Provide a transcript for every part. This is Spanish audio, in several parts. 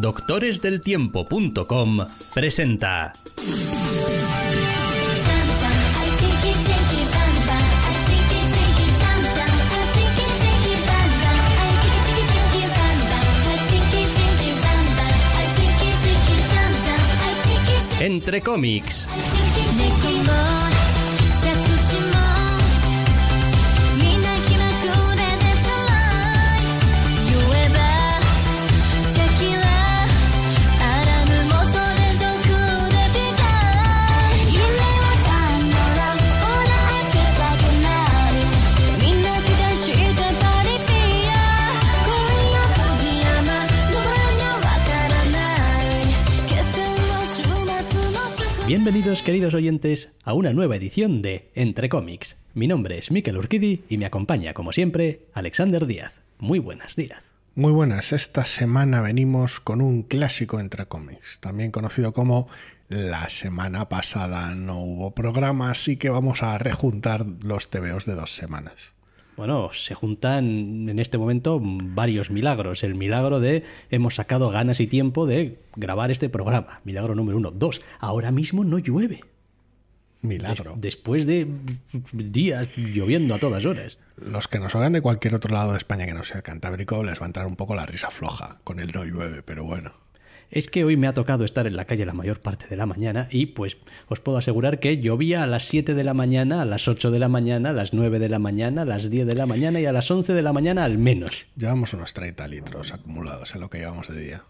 doctoresdeltiempo.com presenta. Entre cómics. Bienvenidos queridos oyentes a una nueva edición de Entre cómics. Mi nombre es Miquel Urquidi y me acompaña como siempre Alexander Díaz. Muy buenas, Díaz. Muy buenas, esta semana venimos con un clásico entre cómics, también conocido como La semana pasada no hubo programa, así que vamos a rejuntar los TVOs de dos semanas. Bueno, se juntan en este momento varios milagros. El milagro de hemos sacado ganas y tiempo de grabar este programa. Milagro número uno. Dos, ahora mismo no llueve. Milagro. después de días lloviendo a todas horas. Los que nos oigan de cualquier otro lado de España que no sea Cantábrico les va a entrar un poco la risa floja con el no llueve, pero bueno es que hoy me ha tocado estar en la calle la mayor parte de la mañana y pues os puedo asegurar que llovía a las 7 de la mañana, a las 8 de la mañana, a las 9 de la mañana, a las 10 de la mañana y a las 11 de la mañana al menos. Llevamos unos 30 litros acumulados en lo que llevamos de día.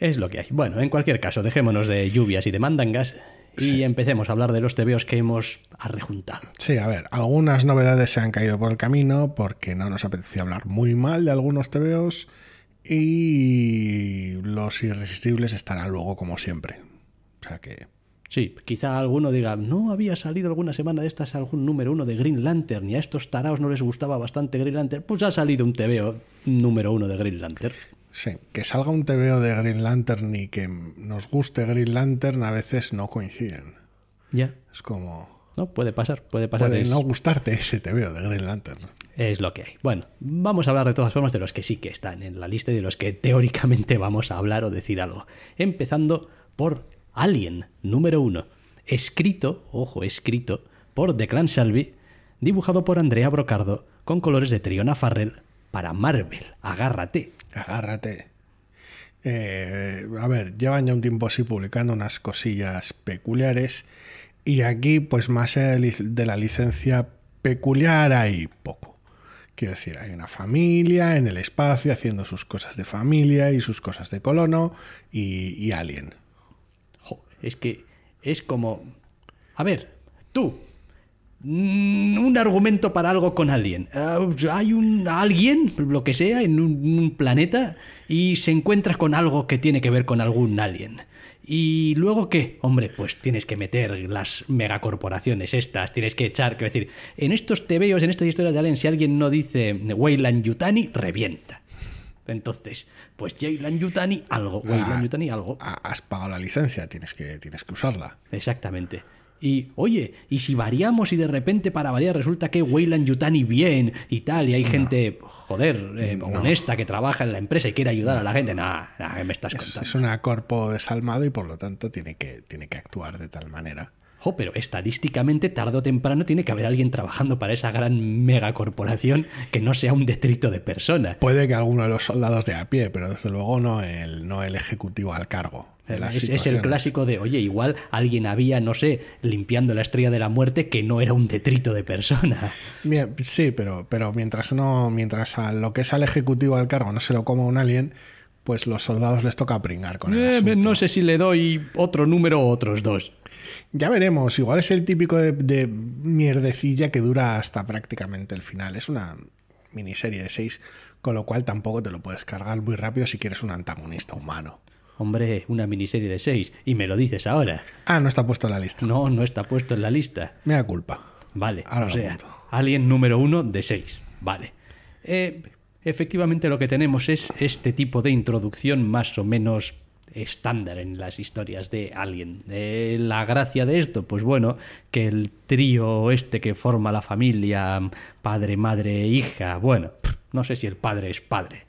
Es lo que hay. Bueno, en cualquier caso, dejémonos de lluvias y de mandangas y empecemos a hablar de los tebeos que hemos arrejuntado. Sí, a ver, algunas novedades se han caído por el camino porque no nos apetecía hablar muy mal de algunos tebeos y los irresistibles estarán luego como siempre. O sea que... Sí, quizá alguno diga, no había salido alguna semana de estas algún número uno de Green Lantern y a estos taraos no les gustaba bastante Green Lantern. Pues ha salido un TVO número uno de Green Lantern. Sí, que salga un TVO de Green Lantern y que nos guste Green Lantern a veces no coinciden. Ya. Es como... ¿no? Puede pasar, puede pasar. no gustarte ese veo de Green Lantern. Es lo que hay. Bueno, vamos a hablar de todas formas de los que sí que están en la lista y de los que teóricamente vamos a hablar o decir algo. Empezando por Alien, número uno. Escrito, ojo, escrito, por Clan Shelby, dibujado por Andrea Brocardo, con colores de Triona Farrell para Marvel. Agárrate. Agárrate. Eh, a ver, llevan ya un tiempo así publicando unas cosillas peculiares y aquí, pues más de la licencia peculiar hay poco. Quiero decir, hay una familia en el espacio haciendo sus cosas de familia y sus cosas de colono y, alien. es que es como... A ver, tú, mm, un argumento para algo con alguien. Ah, hay un alguien, lo que sea, en un, planeta y se encuentra con algo que tiene que ver con algún alien. ¿Y luego qué? Hombre, pues tienes que meter las megacorporaciones estas, tienes que echar, quiero decir, en estos tebeos, en estas historias de Allen, si alguien no dice Weyland Yutani, revienta. Entonces, pues Weyland Yutani, algo. Ah, Weyland Yutani, algo. Has pagado la licencia, tienes que, tienes que usarla. Exactamente. Y oye, y si variamos y de repente para variar resulta que Weyland Yutani bien y tal, y hay gente, joder, eh, honesta que trabaja en la empresa y quiere ayudar a la gente, nada, me estás contando. Es, un una corpo desalmado y por lo tanto tiene que, tiene que actuar de tal manera. pero estadísticamente, tarde o temprano, tiene que haber alguien trabajando para esa gran megacorporación que no sea un detrito de personas. Puede que alguno de los soldados de a pie, pero desde luego no el, no el ejecutivo al cargo. Es, el clásico de, oye, igual alguien había, no sé, limpiando la estrella de la muerte que no era un detrito de persona. sí, pero, pero mientras no, mientras a lo que es al ejecutivo al cargo no se lo coma un alien, pues los soldados les toca pringar con él. Eh, no sé si le doy otro número o otros dos. Ya veremos, igual es el típico de, de mierdecilla que dura hasta prácticamente el final. Es una miniserie de seis, con lo cual tampoco te lo puedes cargar muy rápido si quieres un antagonista humano. Hombre, una miniserie de seis. Y me lo dices ahora. Ah, no está puesto en la lista. No, no está puesto en la lista. Me da culpa. Vale. Ahora o sea, Alien número uno de seis. Vale. Eh, efectivamente lo que tenemos es este tipo de introducción más o menos estándar en las historias de Alien. Eh, la gracia de esto, pues bueno, que el trío este que forma la familia, padre, madre, e hija, bueno, no sé si el padre es padre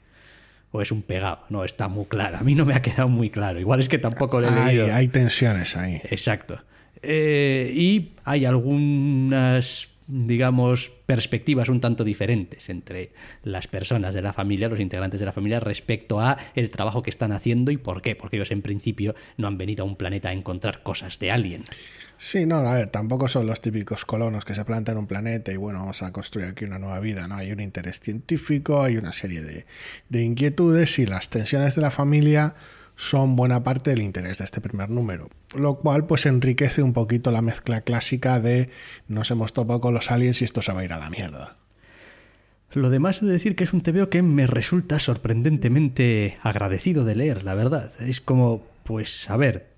o es un pegado. No, está muy claro. A mí no me ha quedado muy claro. Igual es que tampoco lo he hay, leído. Hay tensiones ahí. Exacto. Eh, y hay algunas digamos, perspectivas un tanto diferentes entre las personas de la familia, los integrantes de la familia, respecto a el trabajo que están haciendo y por qué. Porque ellos en principio no han venido a un planeta a encontrar cosas de alguien. Sí, no, a ver, tampoco son los típicos colonos que se plantan un planeta y bueno, vamos a construir aquí una nueva vida, ¿no? Hay un interés científico, hay una serie de, de inquietudes y las tensiones de la familia son buena parte del interés de este primer número, lo cual pues enriquece un poquito la mezcla clásica de nos hemos topado con los aliens y esto se va a ir a la mierda. Lo demás de decir que es un TVO que me resulta sorprendentemente agradecido de leer, la verdad. Es como, pues a ver,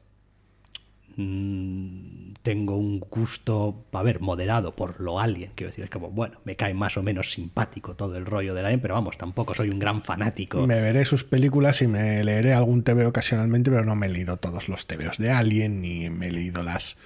Mm, tengo un gusto, a ver, moderado por lo alien. Quiero decir, es como, bueno, me cae más o menos simpático todo el rollo de alien, pero vamos, tampoco soy un gran fanático. Me veré sus películas y me leeré algún TV ocasionalmente, pero no me he leído todos los TVs de alien ni me he leído las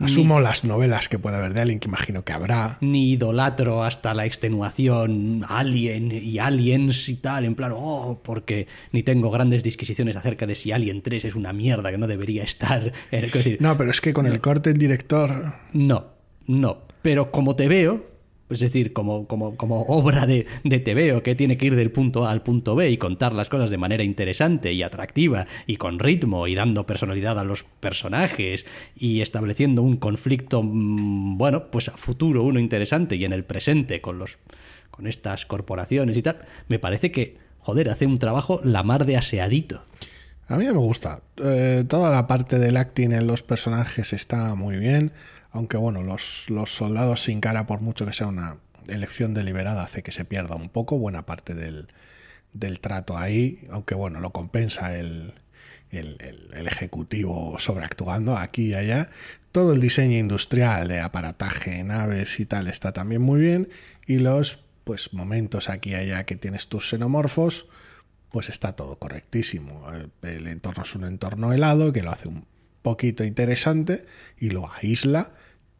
Asumo las novelas que pueda haber de alguien que imagino que habrá. Ni idolatro hasta la extenuación Alien y Aliens y tal, en plan, oh, porque ni tengo grandes disquisiciones acerca de si Alien 3 es una mierda que no debería estar. Decir, no, pero es que con el corte el director. No, no. Pero como te veo, es decir, como, como, como obra de, de o que tiene que ir del punto A al punto B y contar las cosas de manera interesante y atractiva y con ritmo y dando personalidad a los personajes y estableciendo un conflicto, mm, bueno, pues a futuro uno interesante y en el presente con, los, con estas corporaciones y tal, me parece que, joder, hace un trabajo la mar de aseadito. A mí me gusta. Eh, toda la parte del acting en los personajes está muy bien. Aunque bueno, los, soldados sin cara, por mucho que sea una elección deliberada, hace que se pierda un poco buena parte del, trato ahí, aunque bueno, lo compensa el, ejecutivo sobreactuando aquí y allá. Todo el diseño industrial de aparataje, naves y tal está también muy bien. Y los pues, momentos aquí y allá que tienes tus xenomorfos, pues está todo correctísimo. el entorno es un entorno helado que lo hace un poquito interesante y lo aísla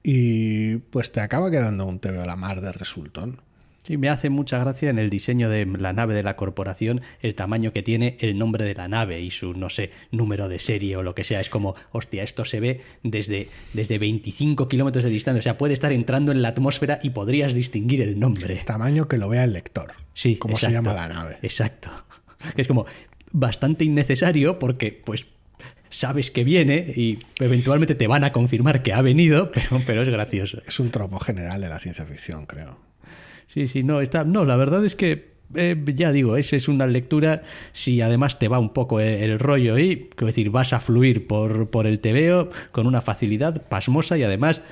y pues te acaba quedando un a la mar de resultón. Sí, me hace mucha gracia en el diseño de la nave de la corporación, el tamaño que tiene, el nombre de la nave y su, no sé, número de serie o lo que sea. Es como, hostia, esto se ve desde, desde 25 kilómetros de distancia. O sea, puede estar entrando en la atmósfera y podrías distinguir el nombre. Tamaño que lo vea el lector. Sí. como se llama la nave? Exacto. Es como bastante innecesario porque, pues, sabes que viene y eventualmente te van a confirmar que ha venido, pero, es gracioso. Es un tropo general de la ciencia ficción, creo. Sí, sí, no, está, no, la verdad es que eh, ya digo, esa es una lectura. Si además te va un poco e, el, rollo y, es decir, vas a fluir por, por el tebeo con una facilidad pasmosa y además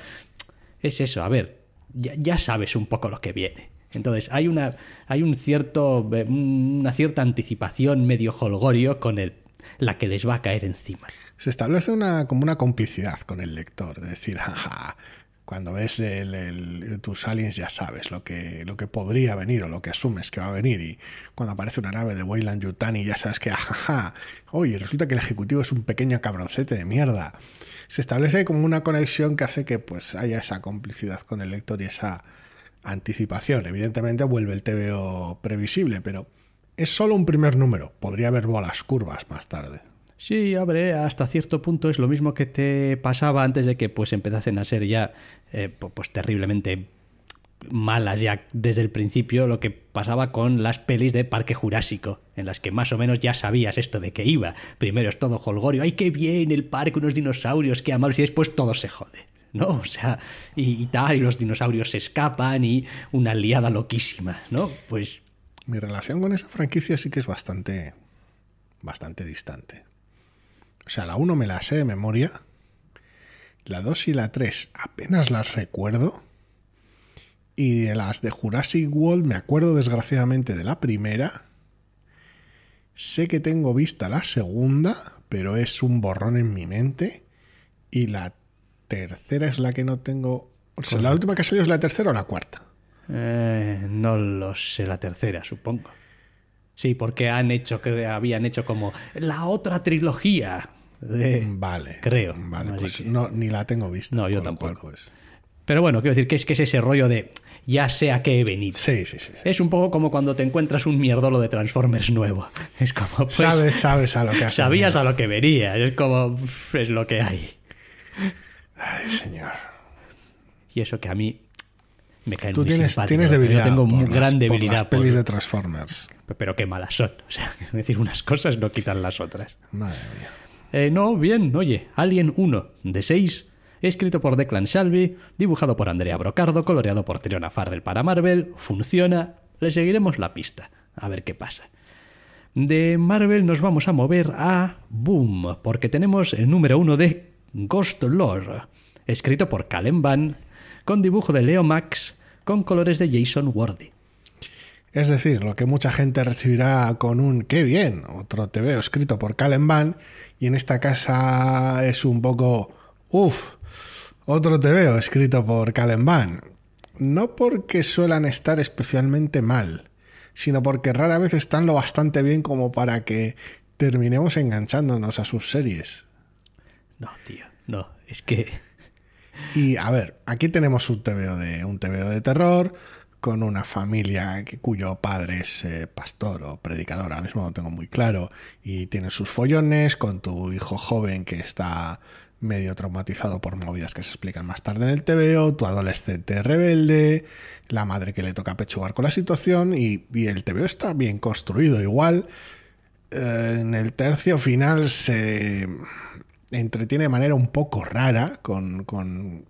es eso. A ver, ya, sabes un poco lo que viene. Entonces hay una hay un cierto una cierta anticipación medio holgorio con el la que les va a caer encima. Se establece una, como una complicidad con el lector, de decir, jaja, cuando ves el, tus aliens ya sabes lo que, lo que podría venir o lo que asumes que va a venir. Y cuando aparece una nave de Weyland Yutani ya sabes que, jaja, oye, resulta que el ejecutivo es un pequeño cabroncete de mierda. Se establece como una conexión que hace que pues haya esa complicidad con el lector y esa anticipación. Evidentemente vuelve el TVO previsible, pero es solo un primer número. Podría haber bolas curvas más tarde. Sí, abre. hasta cierto punto es lo mismo que te pasaba antes de que pues empezasen a ser ya eh, pues terriblemente malas ya desde el principio lo que pasaba con las pelis de Parque Jurásico, en las que más o menos ya sabías esto de que iba. Primero es todo holgorio, ¡ay, qué bien! El parque, unos dinosaurios, qué amables, y después todo se jode. ¿no? O sea, y, y, tal, y los dinosaurios se escapan y una liada loquísima, ¿no? Pues mi relación con esa franquicia sí que es bastante, bastante distante. O sea, la 1 me la sé de memoria, la 2 y la 3 apenas las recuerdo, y de las de Jurassic World me acuerdo desgraciadamente de la primera. Sé que tengo vista la segunda, pero es un borrón en mi mente. Y la tercera es la que no tengo. O sea, la última que salió es la tercera o la cuarta. Eh, no lo sé, la tercera, supongo. Sí, porque han hecho, que habían hecho como la otra trilogía. vale. Creo. Vale, pues no, ni la tengo vista. No, yo tampoco. Pues. Pero bueno, quiero decir que es que es ese rollo de ya sé a qué he venido. Sí, sí, sí, Es un poco como cuando te encuentras un mierdolo de Transformers nuevo. Es como. Pues, sabes, sabes a lo que has Sabías a lo que venía. Es como. Es lo que hay. Ay, señor. Y eso que a mí me tienes, tienes debilidad. tengo muy gran debilidad. Por las pelis de Transformers. Pero qué malas son. O sea, es decir, unas cosas no quitan las otras. Madre mía. Eh, no, bien, oye, Alien 1 de 6, escrito por Declan Shalvey, dibujado por Andrea Brocardo, coloreado por Triona Farrell para Marvel, funciona, le seguiremos la pista, a ver qué pasa. De Marvel nos vamos a mover a Boom, porque tenemos el número 1 de Ghost Lore, escrito por Calen Van, con dibujo de Leo Max, con colores de Jason Wardy. Es decir, lo que mucha gente recibirá con un qué bien, otro te veo escrito por Calen Van, y en esta casa es un poco uff, otro te veo escrito por Calen Van. No porque suelan estar especialmente mal, sino porque rara vez están lo bastante bien como para que terminemos enganchándonos a sus series. No, tío, no, es que y a ver, aquí tenemos un TVO de, un de terror con una familia cuyo padre es eh, pastor o predicador, ahora mismo no tengo muy claro, y tiene sus follones con tu hijo joven que está medio traumatizado por movidas que se explican más tarde en el TVO, tu adolescente rebelde, la madre que le toca pechugar con la situación, y, el TVO está bien construido igual. Eh, en el tercio final se entretiene de manera un poco rara, con, con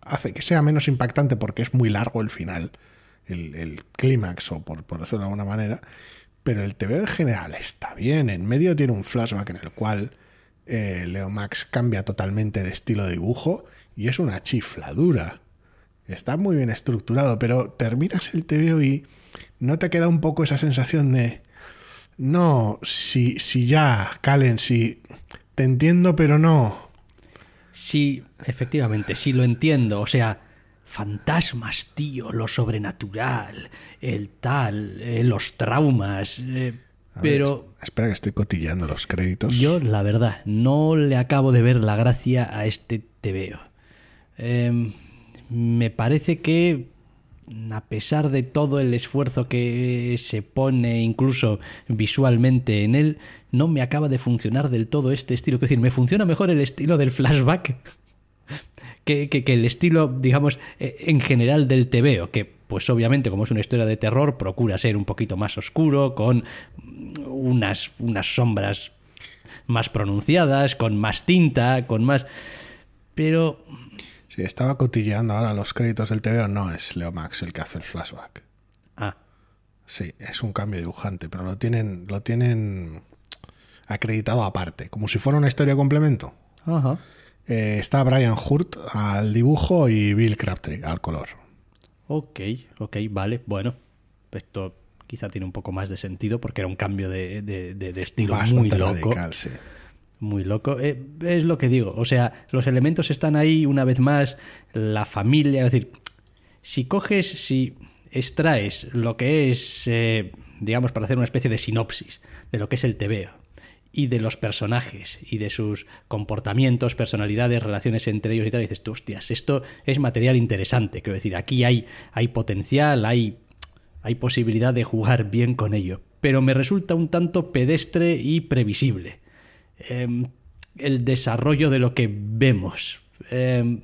hace que sea menos impactante porque es muy largo el final, el, clímax, o por, decirlo de alguna manera. Pero el TV en general está bien. En medio tiene un flashback en el cual eh, Leo Max cambia totalmente de estilo de dibujo y es una chifladura. Está muy bien estructurado, pero terminas el T.V. y no te queda un poco esa sensación de. No, si, si ya, Calen, si te entiendo, pero no. Sí, efectivamente, sí lo entiendo. O sea, fantasmas, tío, lo sobrenatural, el tal, eh, los traumas. Eh, pero. espera, que estoy cotillando los créditos. Yo, la verdad, no le acabo de ver la gracia a este TVO. Em, me parece que a pesar de todo el esfuerzo que se pone incluso visualmente en él, no me acaba de funcionar del todo este estilo. Es decir, me funciona mejor el estilo del flashback que, el estilo, digamos, eh, en general del TVO, que pues obviamente como es una historia de terror, procura ser un poquito más oscuro, con unas, unas sombras más pronunciadas, con más tinta, con más... Pero... Si estaba cotilleando ahora los créditos del TVO, no es Leo Max el que hace el flashback. Ah. Sí, es un cambio dibujante, pero lo tienen, lo tienen acreditado aparte, como si fuera una historia complemento. Eh, está Brian Hurt al dibujo y Bill Crabtree al color. Ok, ok, vale, bueno. Esto quizá tiene un poco más de sentido porque era un cambio de, estilo muy loco. Muy loco. Eh, es lo que digo. O sea, los elementos están ahí una vez más. La familia. Es decir, si coges, si extraes lo que es, eh, digamos, para hacer una especie de sinopsis de lo que es el TVO y de los personajes y de sus comportamientos, personalidades, relaciones entre ellos y tal, y dices, hostias, esto es material interesante, quiero decir, aquí hay, hay potencial, hay, hay posibilidad de jugar bien con ello, pero me resulta un tanto pedestre y previsible em, el desarrollo de lo que vemos. Em,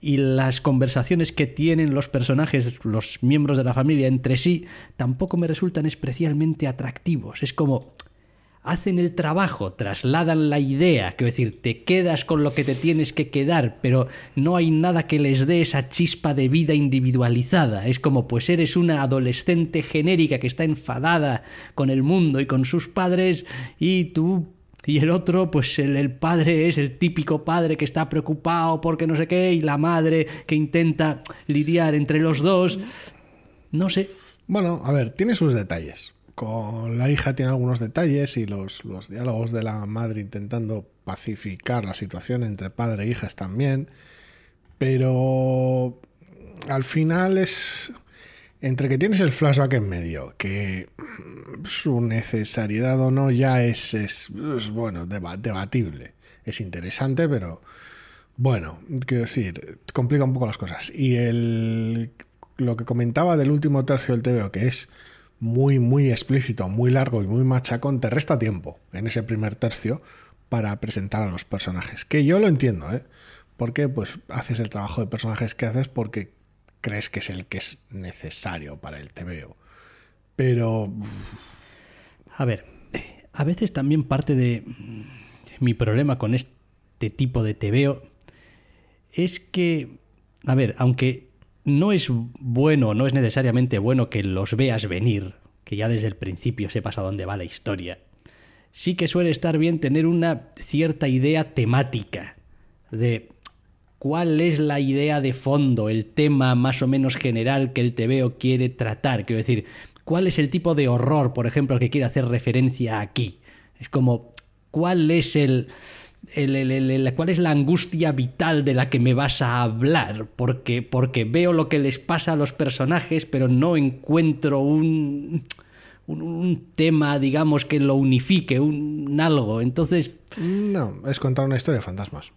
y las conversaciones que tienen los personajes, los miembros de la familia entre sí, tampoco me resultan especialmente atractivos. Es como, hacen el trabajo, trasladan la idea, quiero decir, te quedas con lo que te tienes que quedar, pero no hay nada que les dé esa chispa de vida individualizada. Es como pues eres una adolescente genérica que está enfadada con el mundo y con sus padres y tú y el otro, pues el, el, padre es el típico padre que está preocupado porque no sé qué, y la madre que intenta lidiar entre los dos. No sé. Bueno, a ver, tiene sus detalles con la hija tiene algunos detalles y los, diálogos de la madre intentando pacificar la situación entre padre e hijas también. Pero al final es entre que tienes el flashback en medio, que su necesariedad o no ya es, bueno, debatible. Es interesante, pero bueno, quiero decir, complica un poco las cosas. Y el, lo que comentaba del último tercio del TVO, que es muy, muy explícito, muy largo y muy machacón, te resta tiempo en ese primer tercio para presentar a los personajes. Que yo lo entiendo, ¿eh? Porque pues haces el trabajo de personajes que haces porque crees que es el que es necesario para el TVO. Pero... A ver, a veces también parte de mm, mi problema con este tipo de TVO es que, a ver, aunque no es bueno, no es necesariamente bueno que los veas venir, que ya desde el principio sepas a dónde va la historia. Sí que suele estar bien tener una cierta idea temática de cuál es la idea de fondo, el tema más o menos general que el TVO quiere tratar. Quiero decir, cuál es el tipo de horror, por ejemplo, al que quiere hacer referencia aquí. Es como, ¿cuál es el el, cuál es la angustia vital de la que me vas a hablar, porque, porque veo lo que les pasa a los personajes, pero no encuentro un, un, tema, digamos, que lo unifique, un, algo. Entonces... No, es contar una historia de fantasmas.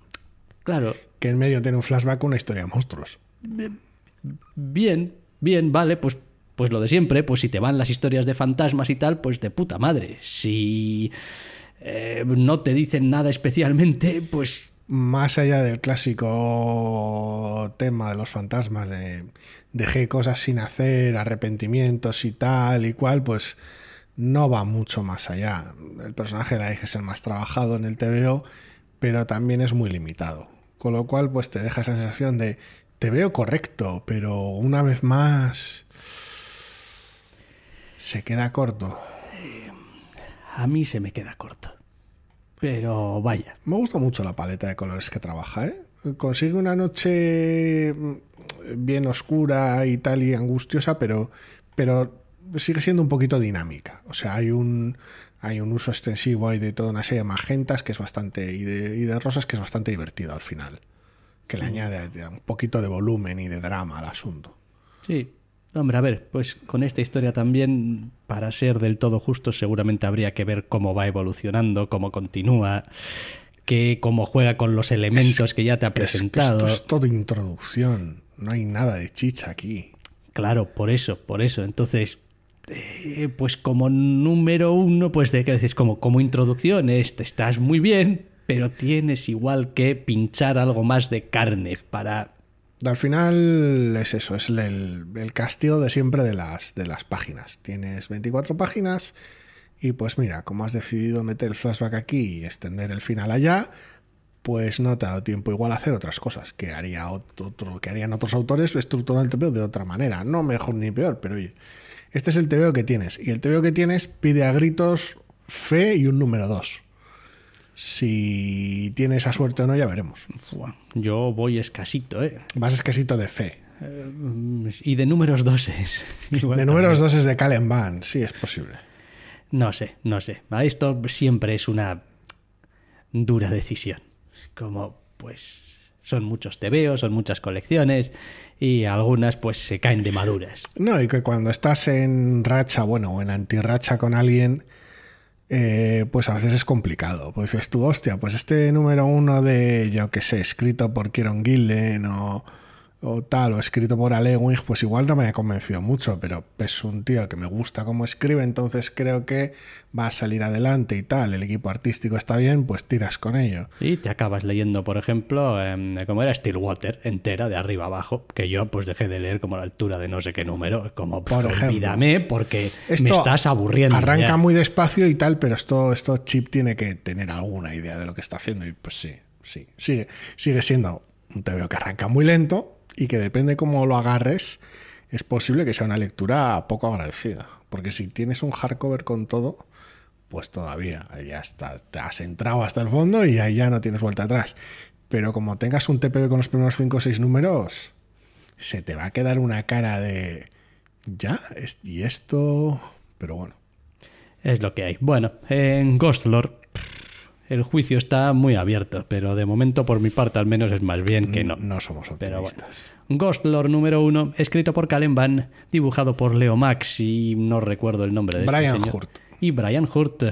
Claro. Que en medio tiene un flashback, una historia de monstruos. Bien, bien, vale, pues pues lo de siempre, pues si te van las historias de fantasmas y tal, pues de puta madre. Si eh, no te dicen nada especialmente, pues... Más allá del clásico tema de los fantasmas, de dejé cosas sin hacer, arrepentimientos y tal y cual, pues no va mucho más allá. El personaje de la hija es el más trabajado en el TVO, pero también es muy limitado. Con lo cual, pues te deja esa sensación de te veo correcto, pero una vez más se queda corto a mí se me queda corto. Pero vaya. Me gusta mucho la paleta de colores que trabaja, ¿eh? Consigue una noche mm, bien oscura y tal y angustiosa, pero, pero sigue siendo un poquito dinámica. O sea, hay un, hay un uso extensivo, hay de toda una serie de magentas que es bastante, y de, de rosas que es bastante divertido al final. Que le mm. añade un poquito de volumen y de drama al asunto. Sí, Hombre, a ver, pues con esta historia también, para ser del todo justo, seguramente habría que ver cómo va evolucionando, cómo continúa, que cómo juega con los elementos que ya te ha presentado. Es esto es todo introducción, no hay nada de chicha aquí. Claro, por eso, por eso. Entonces, eh, pues como número uno, pues de que decís, como, como introducción, estás muy bien, pero tienes igual que pinchar algo más de carne para al final es eso, es el, castigo de siempre de las, de las páginas. Tienes 24 páginas y pues mira, como has decidido meter el flashback aquí y extender el final allá, pues no te ha dado tiempo igual a hacer otras cosas que, haría otro, que harían otros autores estructurar el TVO de otra manera. No mejor ni peor, pero oye, este es el TVO que tienes. Y el TVO que tienes pide a gritos fe y un número 2. Si tiene esa suerte o no, ya veremos. Yo voy escasito, ¿eh? Vas escasito de fe. Eh, y de números doses. de números doses de Kalenban, sí, es posible. No sé, no sé. Esto siempre es una dura decisión. Como, pues, son muchos tebeos, son muchas colecciones y algunas pues se caen de maduras. No, y que cuando estás en racha, bueno, o en antirracha con alguien, eh, pues a veces es complicado. Pues dices tú, hostia, pues este número uno de, yo que sé, escrito por Kieron Gillen o o tal, o escrito por Alewig, pues igual no me ha convencido mucho, pero es un tío que me gusta cómo escribe, entonces creo que va a salir adelante y tal, el equipo artístico está bien, pues tiras con ello. Y te acabas leyendo, por ejemplo, em, como era Stillwater, entera, de arriba abajo, que yo pues dejé de leer como a la altura de no sé qué número, como por ejemplo, olvídame porque me estás aburriendo. Arranca muy despacio y tal, pero esto, esto Chip tiene que tener alguna idea de lo que está haciendo y pues sí, sí, sigue, sigue siendo un veo que arranca muy lento, y que depende cómo lo agarres, es posible que sea una lectura poco agradecida. Porque si tienes un hardcover con todo, pues todavía ya está, te has entrado hasta el fondo y ahí ya no tienes vuelta atrás. Pero como tengas un TPB con los primeros 5 o 6 números, se te va a quedar una cara de ya, y esto, pero bueno. Es lo que hay. Bueno, en Ghost Lord el juicio está muy abierto, pero de momento por mi parte al menos es más bien que no. No somos optimistas. Ghost Lord número uno, escrito por Calen Van, dibujado por Leo Max y no recuerdo el nombre de este Brian Hurt. Y Brian Hurt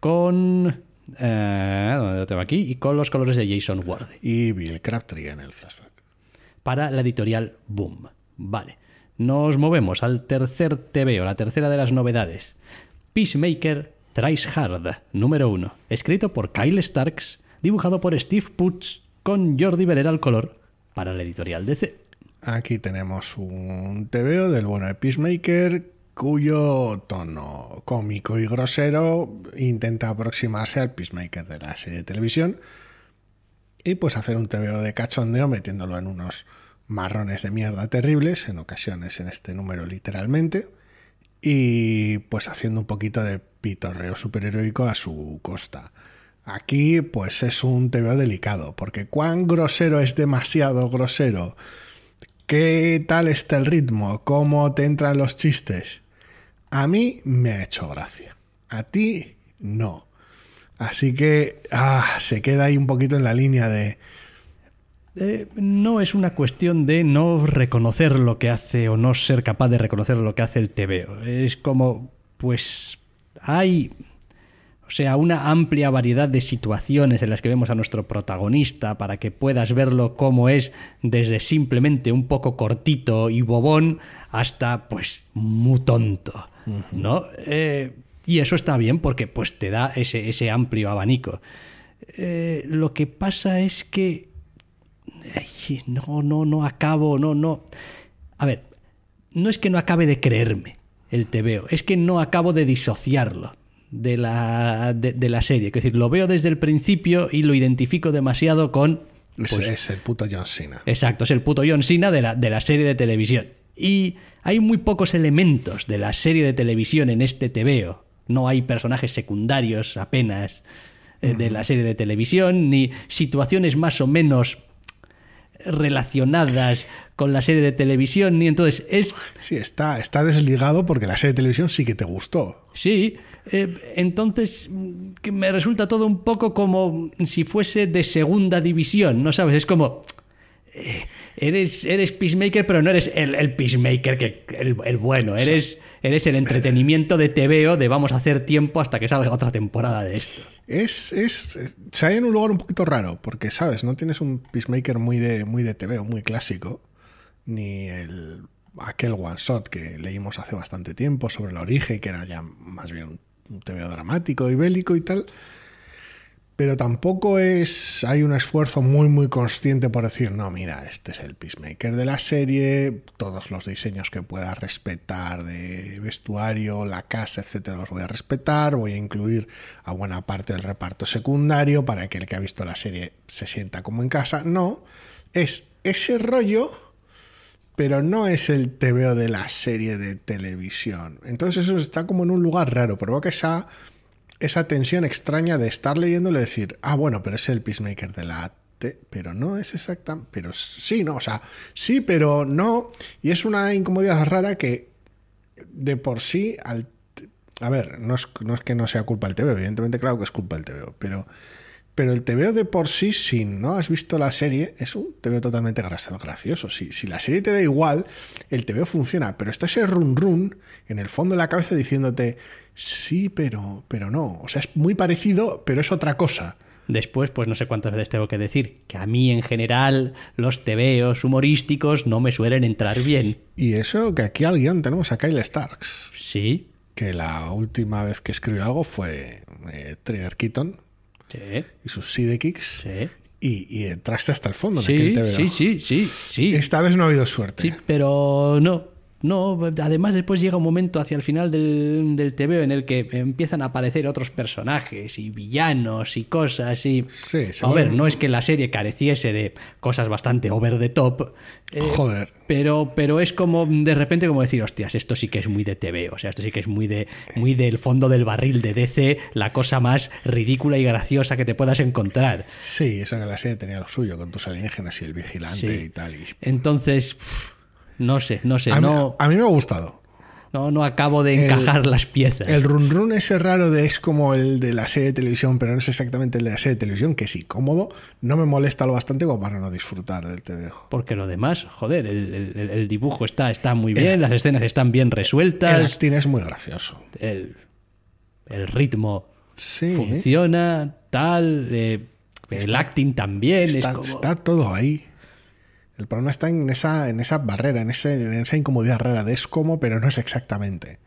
con... Eh, ¿Dónde tengo aquí? Y con los colores de Jason Ward. Y Bill Crabtree en el flashback. Para la editorial Boom. Vale. Nos movemos al tercer o la tercera de las novedades. Peacemaker Trice Hard, número 1, escrito por Kyle Starks, dibujado por Steve Putz, con Jordi Velera al color, para la editorial DC. Aquí tenemos un TVO del bueno de Peacemaker, cuyo tono cómico y grosero intenta aproximarse al Peacemaker de la serie de televisión y pues hacer un TVO de cachondeo metiéndolo en unos marrones de mierda terribles, en ocasiones en este número literalmente, y pues haciendo un poquito de pitorreo superheroico a su costa. Aquí, pues es un veo delicado, porque cuán grosero es demasiado grosero. ¿Qué tal está el ritmo? ¿Cómo te entran los chistes? A mí me ha hecho gracia. A ti no. Así que ah, se queda ahí un poquito en la línea de... Eh, no es una cuestión de no reconocer lo que hace o no ser capaz de reconocer lo que hace el TVO. Es como, pues hay, o sea, una amplia variedad de situaciones en las que vemos a nuestro protagonista para que puedas verlo como es desde simplemente un poco cortito y bobón hasta, pues, muy tonto, ¿no? Eh, y eso está bien porque, pues, te da ese, amplio abanico. Eh, lo que pasa es que Ay, no, no, no acabo, no, no. A ver, no es que no acabe de creerme, el veo Es que no acabo de disociarlo de la, de, la serie. Es decir, lo veo desde el principio y lo identifico demasiado con... Pues, es, el puto John Cena. Exacto, es el puto John Cena de la, de la serie de televisión. Y hay muy pocos elementos de la serie de televisión en este veo No hay personajes secundarios apenas eh, de la serie de televisión, ni situaciones más o menos relacionadas con la serie de televisión y entonces es... Sí, está, está desligado porque la serie de televisión sí que te gustó. Sí, eh, entonces me resulta todo un poco como si fuese de segunda división, ¿no sabes? Es como... Eh, eres, eres peacemaker, pero no eres el, peacemaker, que, el, bueno, eres eres el entretenimiento de TVO de vamos a hacer tiempo hasta que salga otra temporada de esto. Es, es, se hay en un lugar un poquito raro, porque, ¿sabes? No tienes un Peacemaker muy de, muy de TVO, muy clásico, ni el aquel one shot que leímos hace bastante tiempo sobre el origen, que era ya más bien un TVO dramático y bélico y tal pero tampoco es hay un esfuerzo muy muy consciente por decir no mira este es el peacemaker de la serie todos los diseños que pueda respetar de vestuario la casa etcétera los voy a respetar voy a incluir a buena parte del reparto secundario para que el que ha visto la serie se sienta como en casa no es ese rollo pero no es el TVO de la serie de televisión entonces eso está como en un lugar raro que esa esa tensión extraña de estar leyéndole decir, ah, bueno, pero es el Peacemaker de la T, pero no es exacta, pero sí, no, o sea, sí, pero no, y es una incomodidad rara que de por sí, al, a ver, no es, no es que no sea culpa del TV, evidentemente claro que es culpa del TV, pero pero el TVO de por sí, si no has visto la serie, es un TVO totalmente gracioso. Si, si la serie te da igual, el TVO funciona, pero está ese run run en el fondo de la cabeza diciéndote, sí, pero, pero no. O sea, es muy parecido, pero es otra cosa. Después, pues no sé cuántas veces tengo que decir que a mí en general los tebeos humorísticos no me suelen entrar bien. Y eso que aquí al guión tenemos a Kyle Starks. Sí. Que la última vez que escribió algo fue eh, Trigger Keaton, y sus sidekicks. Sí. Y, entraste hasta el fondo sí, Sí, sí, sí, sí. Esta vez no ha habido suerte. Sí, pero no. No, además después llega un momento hacia el final del, del TVO en el que empiezan a aparecer otros personajes y villanos y cosas y... a ver, no es que la serie careciese de cosas bastante over the top. Eh, Joder. Pero, pero es como de repente como decir, hostias, esto sí que es muy de TV, o sea, esto sí que es muy de muy del fondo del barril de DC, la cosa más ridícula y graciosa que te puedas encontrar. Sí, esa que la serie tenía lo suyo, con tus alienígenas y el vigilante y tal. Entonces... No sé, no sé. A, no, mí, me ha gustado. No, no acabo de encajar las piezas. El run run ese raro de es como el de la serie de televisión, pero no es exactamente el de la serie de televisión, que sí, cómodo, no me molesta lo bastante para no disfrutar del TV. Porque lo demás, joder, el, dibujo está, está muy bien, las escenas están bien resueltas. El acting es muy gracioso. El, ritmo funciona, tal, eh, el acting también. Está, está todo ahí. El problema está en esa, en esa barrera, en, esa incomodidad rara de es como, pero no es exactamente.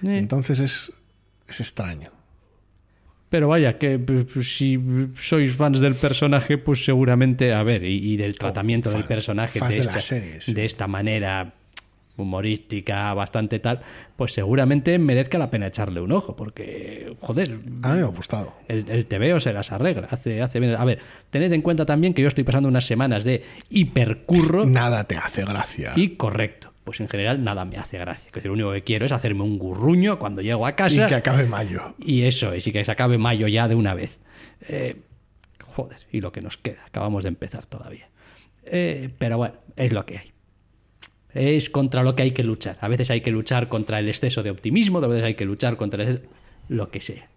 Entonces es, extraño. Pero vaya, que si sois fans del personaje, pues seguramente, a ver, y, del tratamiento del personaje de, de, esta, manera humorística, bastante tal, pues seguramente merezca la pena echarle un ojo, porque, joder. A me ha gustado. El, te veo se las arregla. Hace, hace A ver, tened en cuenta también que yo estoy pasando unas semanas de hipercurro. Nada te hace gracia. Y correcto. Pues en general nada me hace gracia. Que lo único que quiero es hacerme un gurruño cuando llego a casa. Y que acabe mayo. Y eso y y que se acabe mayo ya de una vez. Eh, joder, y lo que nos queda. Acabamos de empezar todavía. Eh, pero bueno, es lo que hay. Es contra lo que hay que luchar. A veces hay que luchar contra el exceso de optimismo, a veces hay que luchar contra lo que sea.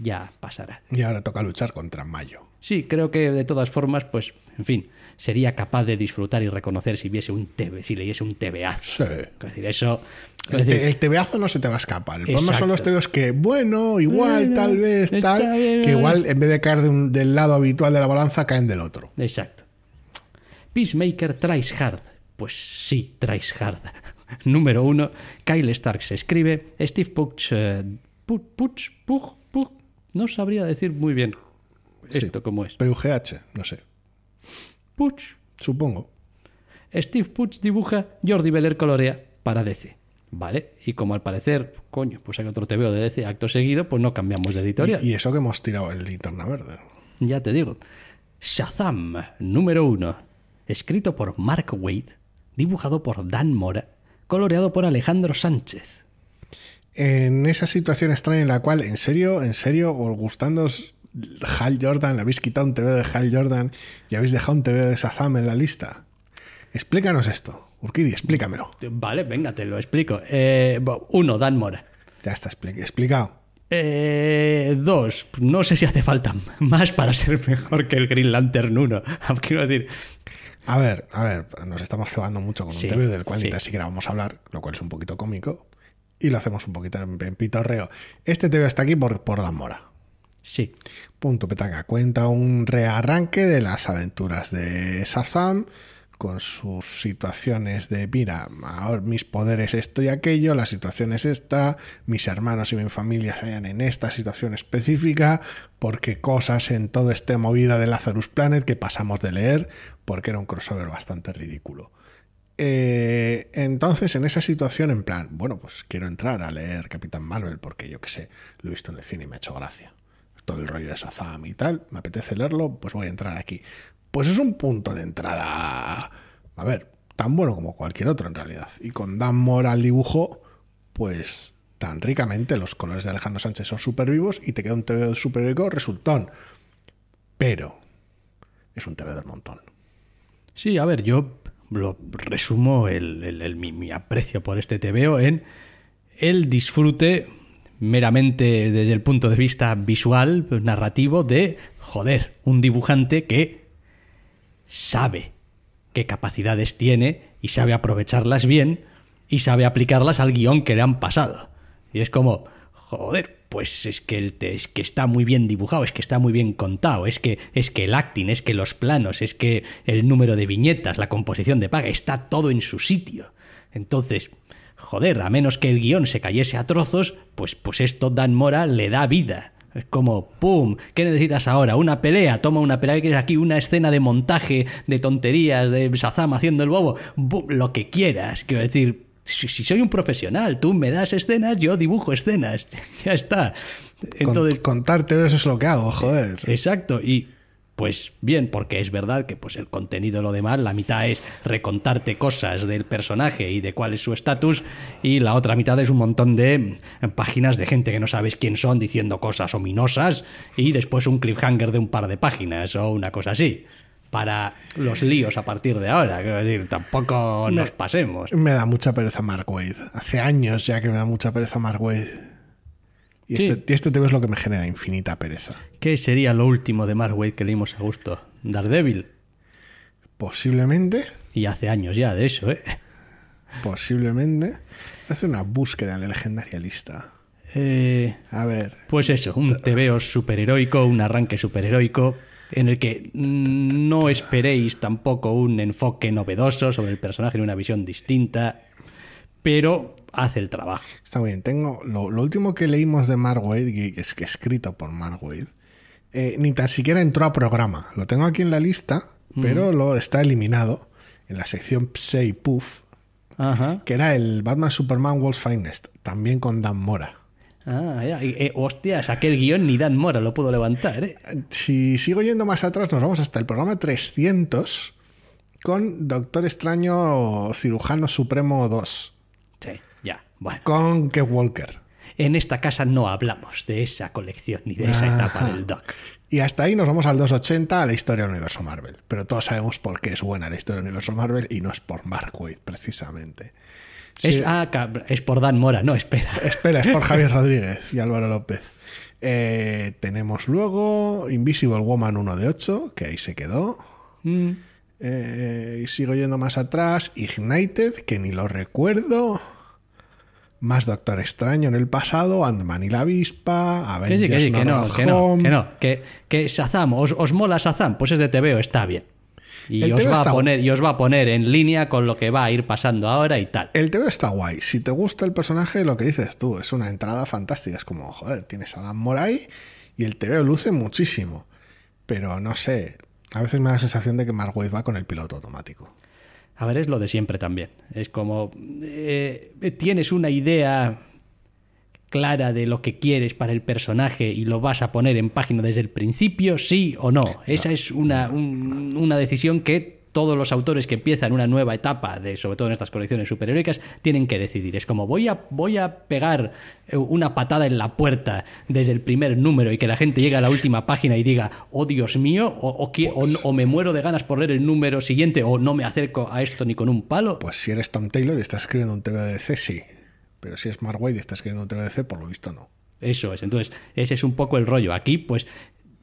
Ya pasará. Y ahora toca luchar contra Mayo. Sí, creo que de todas formas, pues, en fin, sería capaz de disfrutar y reconocer si viese un TV, si leyese un tebeazo. Sí. Es decir, eso. el, no se te va a escapar. El problema son los teos que, bueno, igual, tal vez, tal, que igual en vez de caer del lado habitual de la balanza, caen del otro. Exacto. Peacemaker tries hard. Pues sí, Hard. Número uno, Kyle Stark se escribe, Steve eh, Puch, Puch, Puch, no sabría decir muy bien esto como es. PUGH, no sé. Puch. Supongo. Steve Puch dibuja, Jordi Beller colorea para DC. ¿Vale? Y como al parecer, coño, pues hay otro TVO de DC acto seguido, pues no cambiamos de editorial. Y, eso que hemos tirado el linterna verde. Ya te digo. Shazam, número uno. Escrito por Mark Wade dibujado por Dan Mora, coloreado por Alejandro Sánchez. En esa situación extraña en la cual, en serio, en serio, os Hal Jordan, le habéis quitado un TV de Hal Jordan y habéis dejado un TV de Sazam en la lista. Explícanos esto, Urquidi, explícamelo. Vale, venga, te lo explico. Eh, uno, Dan Mora. Ya está explicado. Eh, dos, no sé si hace falta más para ser mejor que el Green Lantern 1. Quiero decir, a ver, a ver, nos estamos cebando mucho con un TV del cual así ni siquiera vamos a hablar, lo cual es un poquito cómico, y lo hacemos un poquito en, pito reo. Este TV está aquí por, por Dan Mora. Sí. Punto petanga. Cuenta un rearranque de las aventuras de Shazam con sus situaciones de, mira, ahora mis poderes esto y aquello, la situación es esta, mis hermanos y mi familia se hallan en esta situación específica, porque cosas en toda esta movida de Lazarus Planet que pasamos de leer, porque era un crossover bastante ridículo. Eh, entonces, en esa situación, en plan, bueno, pues quiero entrar a leer Capitán Marvel porque yo que sé, lo he visto en el cine y me ha hecho gracia. Todo el rollo de Sazam y tal, me apetece leerlo, pues voy a entrar aquí pues es un punto de entrada, a ver, tan bueno como cualquier otro en realidad. Y con Dan Moore al dibujo, pues tan ricamente los colores de Alejandro Sánchez son súper vivos y te queda un TV rico, resultón. Pero es un TV del montón. Sí, a ver, yo lo resumo el, mi, aprecio por este TVO en el disfrute meramente desde el punto de vista visual, narrativo, de joder, un dibujante que sabe qué capacidades tiene y sabe aprovecharlas bien y sabe aplicarlas al guión que le han pasado. Y es como, joder, pues es que, el, que está muy bien dibujado, es que está muy bien contado, es que, es que el acting, es que los planos, es que el número de viñetas, la composición de paga, está todo en su sitio. Entonces, joder, a menos que el guión se cayese a trozos, pues, pues esto Dan Mora le da vida. Es como, ¡pum! ¿Qué necesitas ahora? Una pelea, toma una pelea que quieres aquí, una escena de montaje, de tonterías, de sazam haciendo el bobo, lo que quieras. Quiero decir, si, soy un profesional, tú me das escenas, yo dibujo escenas. ya está. Entonces, contarte eso es lo que hago, joder. Exacto. Y pues bien, porque es verdad que pues el contenido lo demás, la mitad es recontarte cosas del personaje y de cuál es su estatus y la otra mitad es un montón de eh, páginas de gente que no sabes quién son diciendo cosas ominosas y después un cliffhanger de un par de páginas o una cosa así para los líos a partir de ahora. Quiero decir, tampoco nos pasemos. Me da mucha pereza Mark Wade. Hace años ya que me da mucha pereza Mark Wade. Este, y este, este, es lo que me genera infinita pereza. ¿Qué sería lo último de Mark Wade que leímos a gusto? ¿Daredevil? Posiblemente. Y hace años ya de eso, ¿eh? Posiblemente. Hace una búsqueda en el legendaria lista. Eh, a ver. Pues eso, un TVO superheroico, un arranque superheroico, en el que no esperéis tampoco un enfoque novedoso sobre el personaje ni una visión distinta, pero hace el trabajo. Está bien, tengo lo, último que leímos de Mark que es que escrito por Mark eh, ni tan siquiera entró a programa. Lo tengo aquí en la lista, pero lo está eliminado en la sección 6 Puff, que era el Batman Superman World's Finest, también con Dan Mora. Ah, ya. Eh, guión ni Dan Mora lo puedo levantar. Eh. Si sigo yendo más atrás, nos vamos hasta el programa 300 con Doctor Extraño Cirujano Supremo 2. Con que Walker. En esta casa no hablamos de esa colección ni de esa ah. etapa del Doc. Y hasta ahí nos vamos al 280 a la historia del universo Marvel. Pero todos sabemos por qué es buena la historia del universo Marvel y no es por Mark Waid, precisamente. Ah, es, por Dan Mora, no, espera. Espera, es por Javier Rodríguez y Álvaro López. Eh, tenemos luego Invisible Woman 1 de 8, que ahí se quedó. Mm. Eh, y sigo yendo más atrás. Ignited, que ni lo recuerdo más Doctor Extraño en el pasado, Andman y la Avispa, Avengers que, que, no, que, no, que Shazam, os, mola Shazam, pues es de TVO, está bien. Y os, va a poner, os va a poner en línea con lo que va a ir pasando ahora y tal. El TVO está guay. Si te gusta el personaje, lo que dices tú, es una entrada fantástica. Es como, joder, tienes a Dan Moray y el TVO luce muchísimo. Pero no sé, a veces me da la sensación de que Mark va con el piloto automático. A ver, es lo de siempre también. Es como eh, tienes una idea clara de lo que quieres para el personaje y lo vas a poner en página desde el principio, sí o no. Esa es una, una decisión que todos los autores que empiezan una nueva etapa, de, sobre todo en estas colecciones superheroicas, tienen que decidir. Es como voy a, voy a pegar eh, una patada en la puerta desde el primer número y que la gente llegue a la última página y diga, oh Dios mío, o, me muero de ganas por leer el número siguiente, o no me acerco a esto ni con un palo. Pues si eres Tom Taylor y estás escribiendo un tema sí. Pero si es Mark Wade y estás escribiendo un TVDC, por lo visto no. Eso es, entonces ese es un poco el rollo. Aquí pues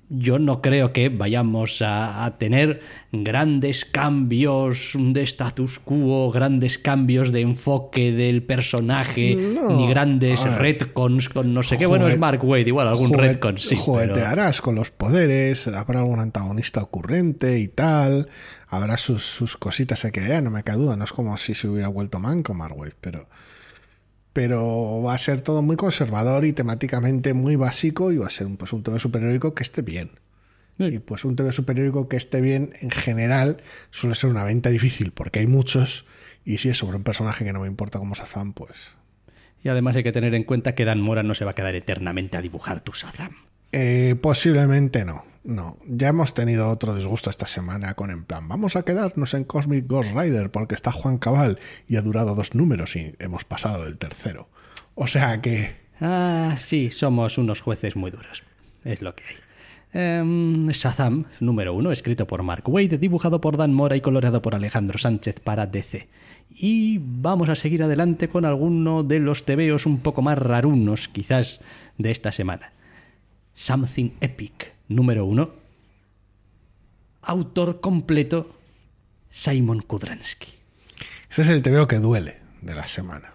yo no creo que vayamos a, tener grandes cambios de status quo, grandes cambios de enfoque del personaje, ni grandes retcons con no sé qué. Bueno, es Mark Wade, igual algún retcon sí. Juguetearás con los poderes, habrá algún antagonista ocurrente y tal. Habrá sus, sus cositas que allá, no me cae duda. No es como si se hubiera vuelto manco Mark Wade, pero pero va a ser todo muy conservador y temáticamente muy básico y va a ser un, pues, un TV que esté bien. Y pues un TV superhéroico que esté bien en general suele ser una venta difícil porque hay muchos y si es sobre un personaje que no me importa como Sazam, pues... Y además hay que tener en cuenta que Dan Mora no se va a quedar eternamente a dibujar tu Sazam. Eh, posiblemente no. No, ya hemos tenido otro disgusto esta semana con en plan, vamos a quedarnos en Cosmic Ghost Rider porque está Juan Cabal y ha durado dos números y hemos pasado del tercero. O sea que... Ah, sí, somos unos jueces muy duros. Es lo que hay. Em, Shazam, número uno, escrito por Mark Wade, dibujado por Dan Mora y coloreado por Alejandro Sánchez para DC. Y vamos a seguir adelante con alguno de los tebeos un poco más rarunos, quizás, de esta semana. Something Epic, Número 1. Autor completo Simon Kudransky. Este es el veo que duele de la semana.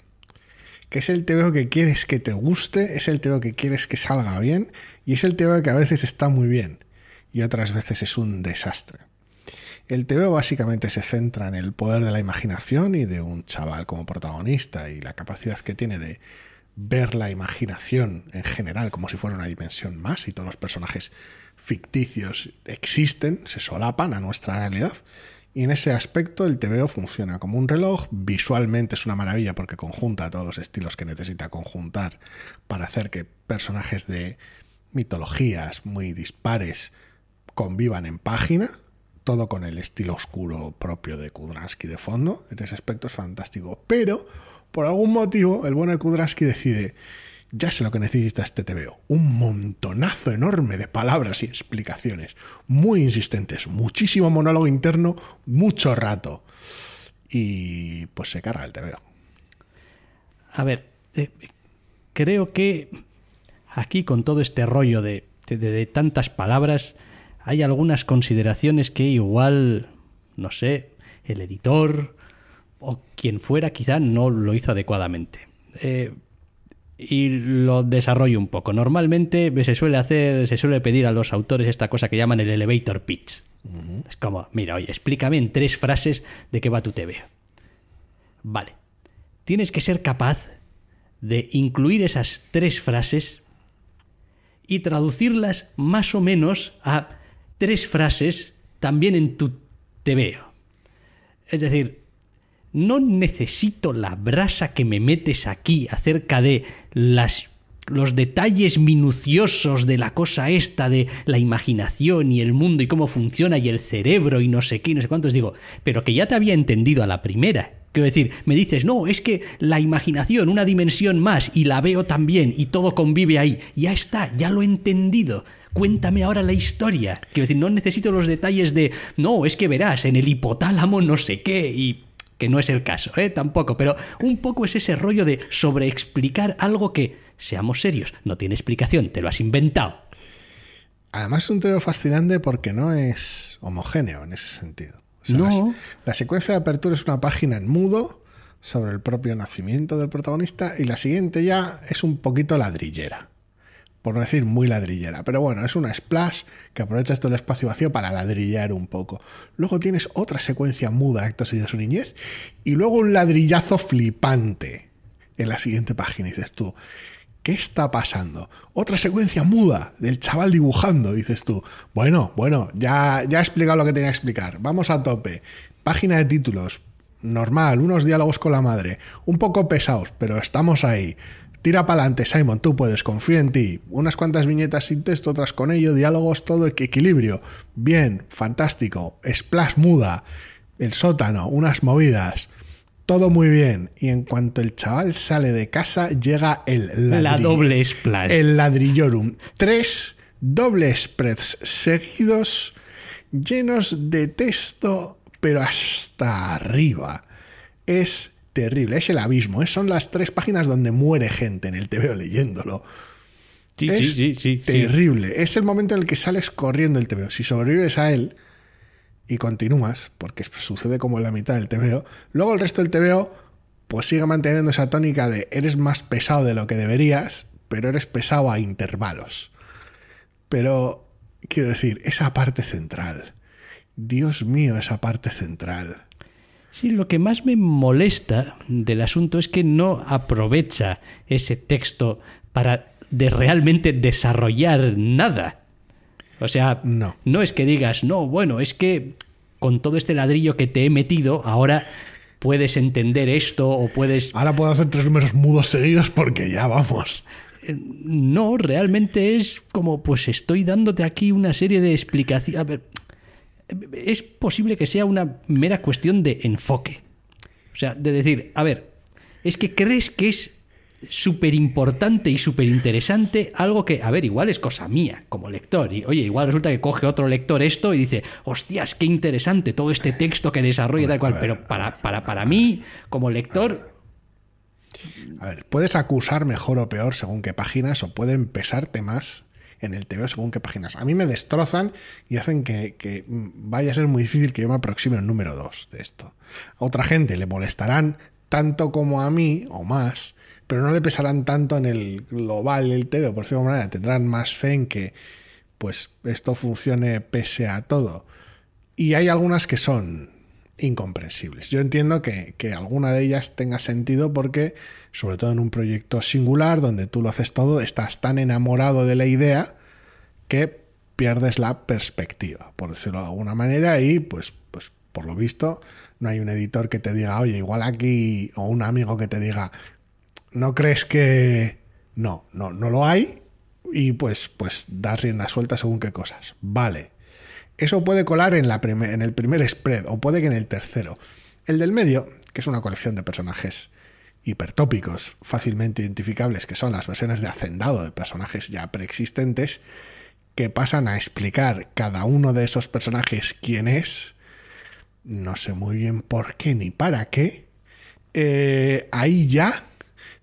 Que es el tebeo que quieres que te guste, es el tebeo que quieres que salga bien y es el tebeo que a veces está muy bien y otras veces es un desastre. El tebeo básicamente se centra en el poder de la imaginación y de un chaval como protagonista y la capacidad que tiene de ver la imaginación en general como si fuera una dimensión más y todos los personajes ficticios existen, se solapan a nuestra realidad. Y en ese aspecto el TVO funciona como un reloj, visualmente es una maravilla porque conjunta todos los estilos que necesita conjuntar para hacer que personajes de mitologías muy dispares convivan en página, todo con el estilo oscuro propio de Kudransky de fondo, en ese aspecto es fantástico, pero por algún motivo, el bueno Kudraski decide, ya sé lo que necesita este TVO, un montonazo enorme de palabras y explicaciones, muy insistentes, muchísimo monólogo interno, mucho rato. Y pues se carga el TVO. A ver, eh, creo que aquí con todo este rollo de tantas palabras, hay algunas consideraciones que igual, no sé, el editor o quien fuera quizá no lo hizo adecuadamente. Eh, y lo desarrollo un poco. Normalmente se suele hacer, se suele pedir a los autores esta cosa que llaman el elevator pitch. Es como, mira, oye, explícame en tres frases de qué va tu TV. Vale. Tienes que ser capaz de incluir esas tres frases y traducirlas más o menos a tres frases también en tu TV. Es decir, no necesito la brasa que me metes aquí acerca de las los detalles minuciosos de la cosa esta, de la imaginación y el mundo y cómo funciona y el cerebro y no sé qué, no sé cuántos, digo, pero que ya te había entendido a la primera. Quiero decir, me dices, no, es que la imaginación, una dimensión más, y la veo también, y todo convive ahí. Ya está, ya lo he entendido. Cuéntame ahora la historia. Quiero decir, no necesito los detalles de, no, es que verás, en el hipotálamo no sé qué, y que no es el caso, ¿eh? tampoco, pero un poco es ese rollo de sobreexplicar algo que, seamos serios, no tiene explicación, te lo has inventado. Además es un trío fascinante porque no es homogéneo en ese sentido. la secuencia de apertura es una página en mudo sobre el propio nacimiento del protagonista y la siguiente ya es un poquito ladrillera por no decir muy ladrillera. Pero bueno, es una splash que aprovecha todo el espacio vacío para ladrillar un poco. Luego tienes otra secuencia muda, Actos y de su niñez, y luego un ladrillazo flipante en la siguiente página. dices tú, ¿qué está pasando? Otra secuencia muda del chaval dibujando. dices tú, bueno, bueno, ya, ya he explicado lo que tenía que explicar. Vamos a tope. Página de títulos, normal, unos diálogos con la madre, un poco pesados, pero estamos ahí. Tira para adelante, Simon, tú puedes, confío en ti. Unas cuantas viñetas sin texto, otras con ello, diálogos, todo equilibrio. Bien, fantástico. Splash muda, el sótano, unas movidas. Todo muy bien. Y en cuanto el chaval sale de casa, llega el La doble splash. El ladrillorum. Tres dobles spreads seguidos, llenos de texto, pero hasta arriba. Es terrible. Es el abismo. Son las tres páginas donde muere gente en el TVO leyéndolo. Sí, sí, sí, terrible. Es el momento en el que sales corriendo el TVO. Si sobrevives a él y continúas, porque sucede como en la mitad del TVO, luego el resto del TVO pues sigue manteniendo esa tónica de eres más pesado de lo que deberías, pero eres pesado a intervalos. Pero quiero decir, esa parte central. Dios mío, esa parte central. Sí, lo que más me molesta del asunto es que no aprovecha ese texto para de realmente desarrollar nada. O sea, no. no es que digas, no, bueno, es que con todo este ladrillo que te he metido, ahora puedes entender esto o puedes... Ahora puedo hacer tres números mudos seguidos porque ya vamos. Eh, no, realmente es como, pues estoy dándote aquí una serie de explicaciones. A ver, es posible que sea una mera cuestión de enfoque. O sea, de decir, a ver, es que crees que es súper importante y súper interesante, algo que, a ver, igual es cosa mía como lector. Y oye, igual resulta que coge otro lector esto y dice, hostias, qué interesante todo este texto que desarrolla tal cual. Pero para, para, para mí, como lector... A ver, puedes acusar mejor o peor según qué páginas o puede pesarte más en el TV, según qué páginas. A mí me destrozan y hacen que, vaya a ser muy difícil que yo me aproxime al número 2 de esto. A otra gente le molestarán tanto como a mí o más, pero no le pesarán tanto en el global del TV, por cierto, manera. Tendrán más fe en que pues esto funcione pese a todo. Y hay algunas que son incomprensibles. Yo entiendo que, alguna de ellas tenga sentido porque, sobre todo en un proyecto singular donde tú lo haces todo, estás tan enamorado de la idea que pierdes la perspectiva, por decirlo de alguna manera, y pues, pues por lo visto no hay un editor que te diga, oye, igual aquí, o un amigo que te diga, no crees que... No, no, no lo hay y pues, pues das rienda suelta según qué cosas. Vale, eso puede colar en, la en el primer spread o puede que en el tercero. El del medio, que es una colección de personajes hipertópicos fácilmente identificables, que son las versiones de hacendado de personajes ya preexistentes, que pasan a explicar cada uno de esos personajes quién es, no sé muy bien por qué ni para qué, eh, ahí ya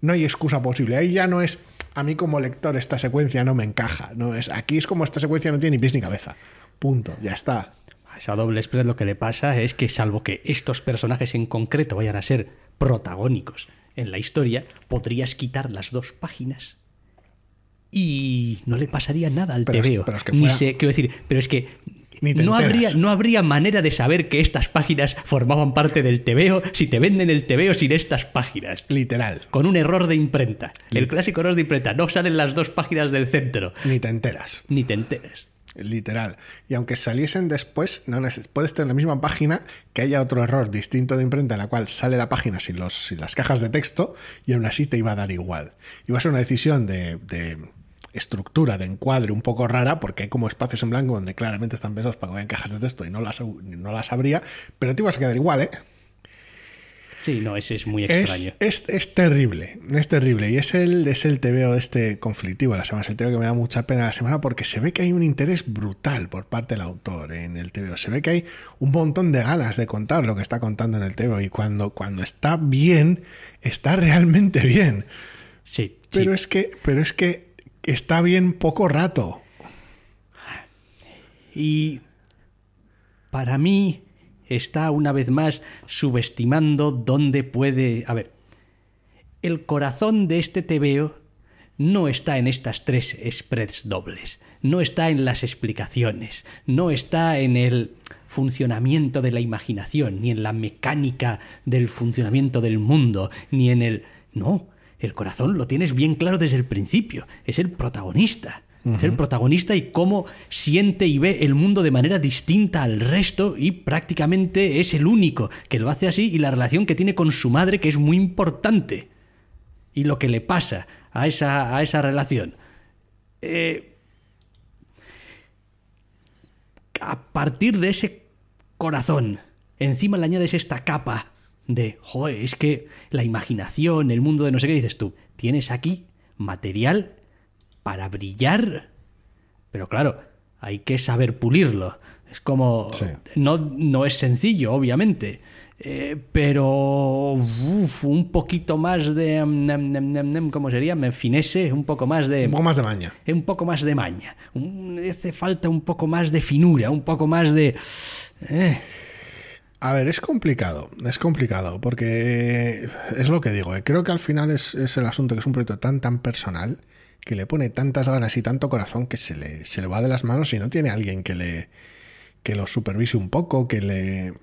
no hay excusa posible, ahí ya no es, a mí como lector esta secuencia no me encaja, no es, aquí es como esta secuencia no tiene ni pies ni cabeza. Punto. Ya está. A esa doble express lo que le pasa es que, salvo que estos personajes en concreto vayan a ser protagónicos en la historia, podrías quitar las dos páginas y no le pasaría nada al tebeo. TVO. pero es que quiero decir, pero es que no, habría, no, habría, manera de saber que estas páginas formaban parte del tebeo si te venden el tebeo sin estas páginas. Literal. Con un error de imprenta. El clásico error de imprenta. No salen las dos páginas del centro. Ni te enteras. Ni te enteras. Literal. Y aunque saliesen después, no puedes tener la misma página que haya otro error distinto de imprenta en la cual sale la página sin, los, sin las cajas de texto y aún así te iba a dar igual. Iba a ser una decisión de, estructura, de encuadre un poco rara porque hay como espacios en blanco donde claramente están pensados para que vayan cajas de texto y no las, no las habría, pero te ibas a quedar igual, ¿eh? Sí, no, ese es muy extraño. Es, terrible, es terrible. Y es el, es el este conflictivo la semana. Es el TVO que me da mucha pena la semana porque se ve que hay un interés brutal por parte del autor en el TVO. Se ve que hay un montón de ganas de contar lo que está contando en el TVO. Y cuando, cuando está bien, está realmente bien. Sí. Pero es que, pero es que está bien poco rato. Y para mí está una vez más subestimando dónde puede... A ver, el corazón de este TVO no está en estas tres spreads dobles, no está en las explicaciones, no está en el funcionamiento de la imaginación, ni en la mecánica del funcionamiento del mundo, ni en el... No, el corazón lo tienes bien claro desde el principio, es el protagonista el protagonista y cómo siente y ve el mundo de manera distinta al resto y prácticamente es el único que lo hace así y la relación que tiene con su madre que es muy importante y lo que le pasa a esa, a esa relación. Eh, a partir de ese corazón, encima le añades esta capa de, joder, es que la imaginación, el mundo de no sé qué, dices tú, tienes aquí material para brillar. Pero claro, hay que saber pulirlo. Es como. No, no, es sencillo, obviamente. Eh, pero un poquito más de. Mm, mm, mm, ¿Cómo sería? Me finese, un poco más de. Un poco más de maña. Eh, un poco más de maña. hace falta un poco más de finura, un poco más de. Eh. A ver, es complicado, es complicado, porque es lo que digo, creo que al final es, es, el asunto que es un proyecto tan, tan personal que le pone tantas ganas y tanto corazón que se le, se va de las manos y no tiene alguien que le que lo supervise un poco, que le...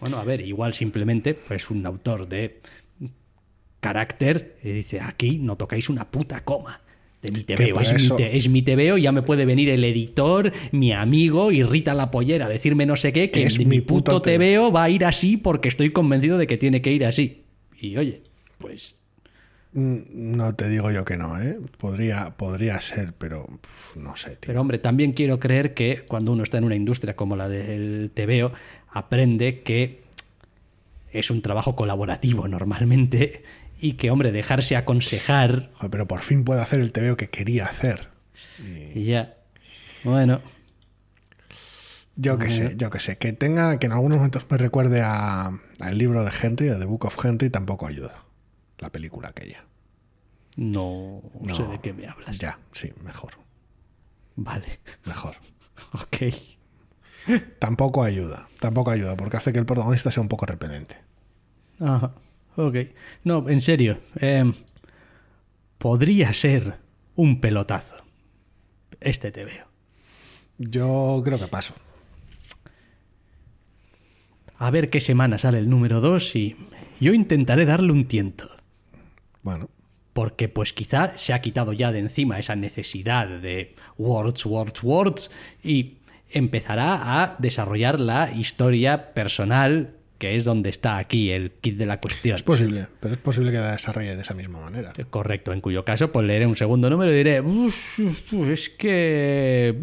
Bueno, a ver, igual simplemente pues un autor de carácter y dice, aquí no tocáis una puta coma de mi TVO. Es, mi es ya me puede venir el editor, mi amigo Irrita la pollera decirme no sé qué, que es mi puto, puto TVO va a ir así porque estoy convencido de que tiene que ir así. Y oye, pues Mm, no te digo yo que no, ¿eh? Podría, podría ser, pero no sé. Pero hombre, también quiero creer que cuando uno está en una industria como la del TVO, aprende que es un trabajo colaborativo normalmente y que, hombre, dejarse aconsejar... Ah, pero por fin puedo hacer el TVO que quería hacer. Y... Ya. Bueno. Yo que sé, yo qué sé. Que tenga, que en algunos momentos me recuerde al libro de Henry, de The Book of Henry, tampoco ayuda la película aquella. No, no sé de qué me hablas. Ya, sí, mejor. Vale. Mejor. ok. Tampoco ayuda, tampoco ayuda, porque hace que el protagonista sea un poco repelente. Ajá, ok. No, en serio. Em, podría ser un pelotazo. Este te veo. Yo creo que paso. A ver qué semana sale el número 2 y yo intentaré darle un tiento. Bueno. Porque pues quizá se ha quitado ya de encima esa necesidad de words, words, words y empezará a desarrollar la historia personal que es donde está aquí el kit de la cuestión. Es posible, pero es posible que la desarrolle de esa misma manera. Eh, correcto, en cuyo caso pues leeré un segundo número y diré, es que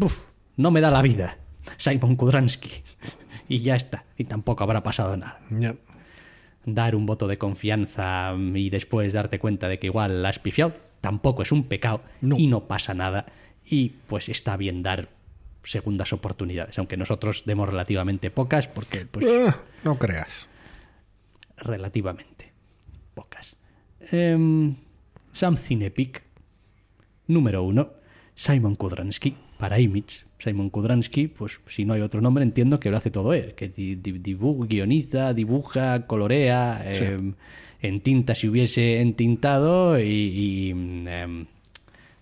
no me da la vida, Simon Kudransky. Y ya está, y tampoco habrá pasado nada dar un voto de confianza y después darte cuenta de que igual la has pifiado, tampoco es un pecado y no pasa nada. Y pues está bien dar segundas oportunidades, aunque nosotros demos relativamente pocas, porque pues... Eh, no creas. Relativamente pocas. Em, something Epic, número uno, Simon Kudransky para Image, Simon Kudransky, pues si no hay otro nombre, entiendo que lo hace todo él, que dibuja, guionista, dibuja, colorea, em, en tinta si hubiese entintado y, em,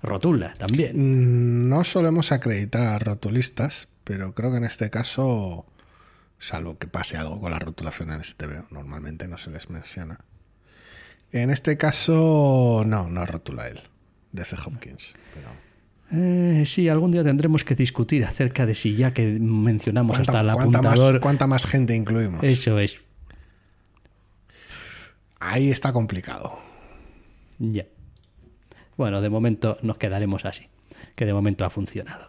rotula también. Mm, no solemos acreditar rotulistas, pero creo que en este caso, salvo que pase algo con la rotulación en este TV, normalmente no se les menciona. En este caso, no, no rotula él, DC Hopkins, eh, sí, algún día tendremos que discutir acerca de si ya que mencionamos hasta el apuntador... Cuánta más, gente incluimos? Eso es. Ahí está complicado. Ya. Bueno, de momento nos quedaremos así, que de momento ha funcionado.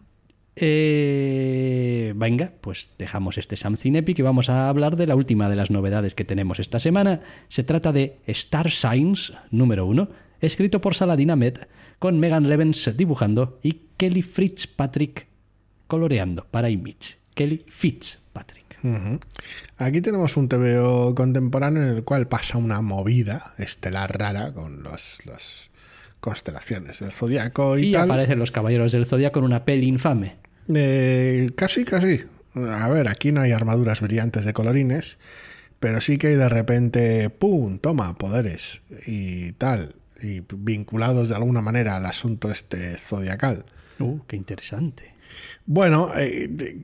Eh, venga, pues dejamos este Something Epic y vamos a hablar de la última de las novedades que tenemos esta semana. Se trata de Star Signs número uno, escrito por Saladin Ahmed con Megan Levens dibujando y Kelly Patrick coloreando para Image. Kelly Fitzpatrick. Patrick. Aquí tenemos un TVO contemporáneo en el cual pasa una movida estelar rara con las constelaciones del zodiaco y, aparecen los caballeros del zodiaco ...con una peli infame. Eh, casi, casi. A ver, aquí no hay armaduras brillantes de colorines, pero sí que de repente, ¡pum! Toma, poderes y tal y vinculados de alguna manera al asunto este zodiacal. Uh, qué interesante. Bueno, eh,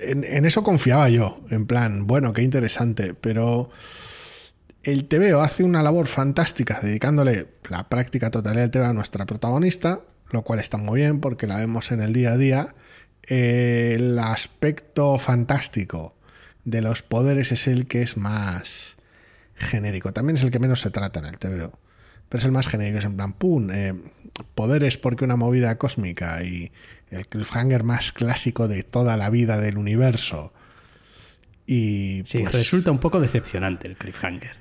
en, eso confiaba yo, en plan, bueno, qué interesante, pero el TVO hace una labor fantástica dedicándole la práctica total del tema a nuestra protagonista, lo cual está muy bien porque la vemos en el día a día. el aspecto fantástico de los poderes es el que es más genérico, también es el que menos se trata en el TVO pero es el más genérico, es en plan, ¡pum! Eh, poderes porque una movida cósmica y el cliffhanger más clásico de toda la vida del universo. Y, sí, pues, resulta un poco decepcionante el cliffhanger.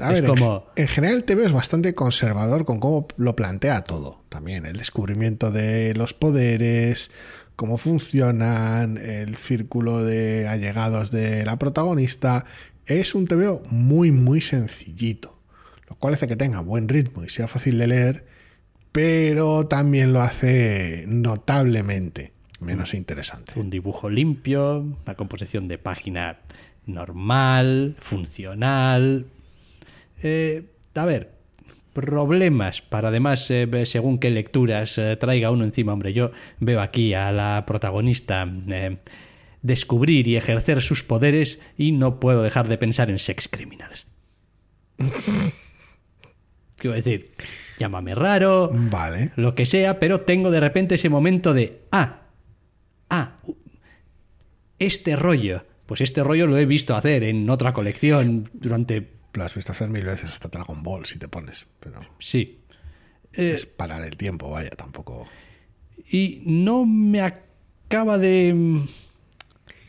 A ver, como... en, general general te es bastante conservador con cómo lo plantea todo. También el descubrimiento de los poderes, cómo funcionan, el círculo de allegados de la protagonista. Es un TVO muy, muy sencillito hace que tenga buen ritmo y sea fácil de leer, pero también lo hace notablemente menos mm. interesante. Un dibujo limpio, una composición de página normal, funcional. Eh, a ver, problemas para además eh, según qué lecturas eh, traiga uno encima. Hombre, yo veo aquí a la protagonista descubrir y ejercer sus poderes y no puedo dejar de pensar en sex criminals. Es decir, llámame raro, vale. lo que sea, pero tengo de repente ese momento de, ah, ah, este rollo, pues este rollo lo he visto hacer en otra colección durante... Lo has visto hacer mil veces hasta Dragon Ball, si te pones, pero... Sí. Eh, es parar el tiempo, vaya, tampoco... Y no me acaba de...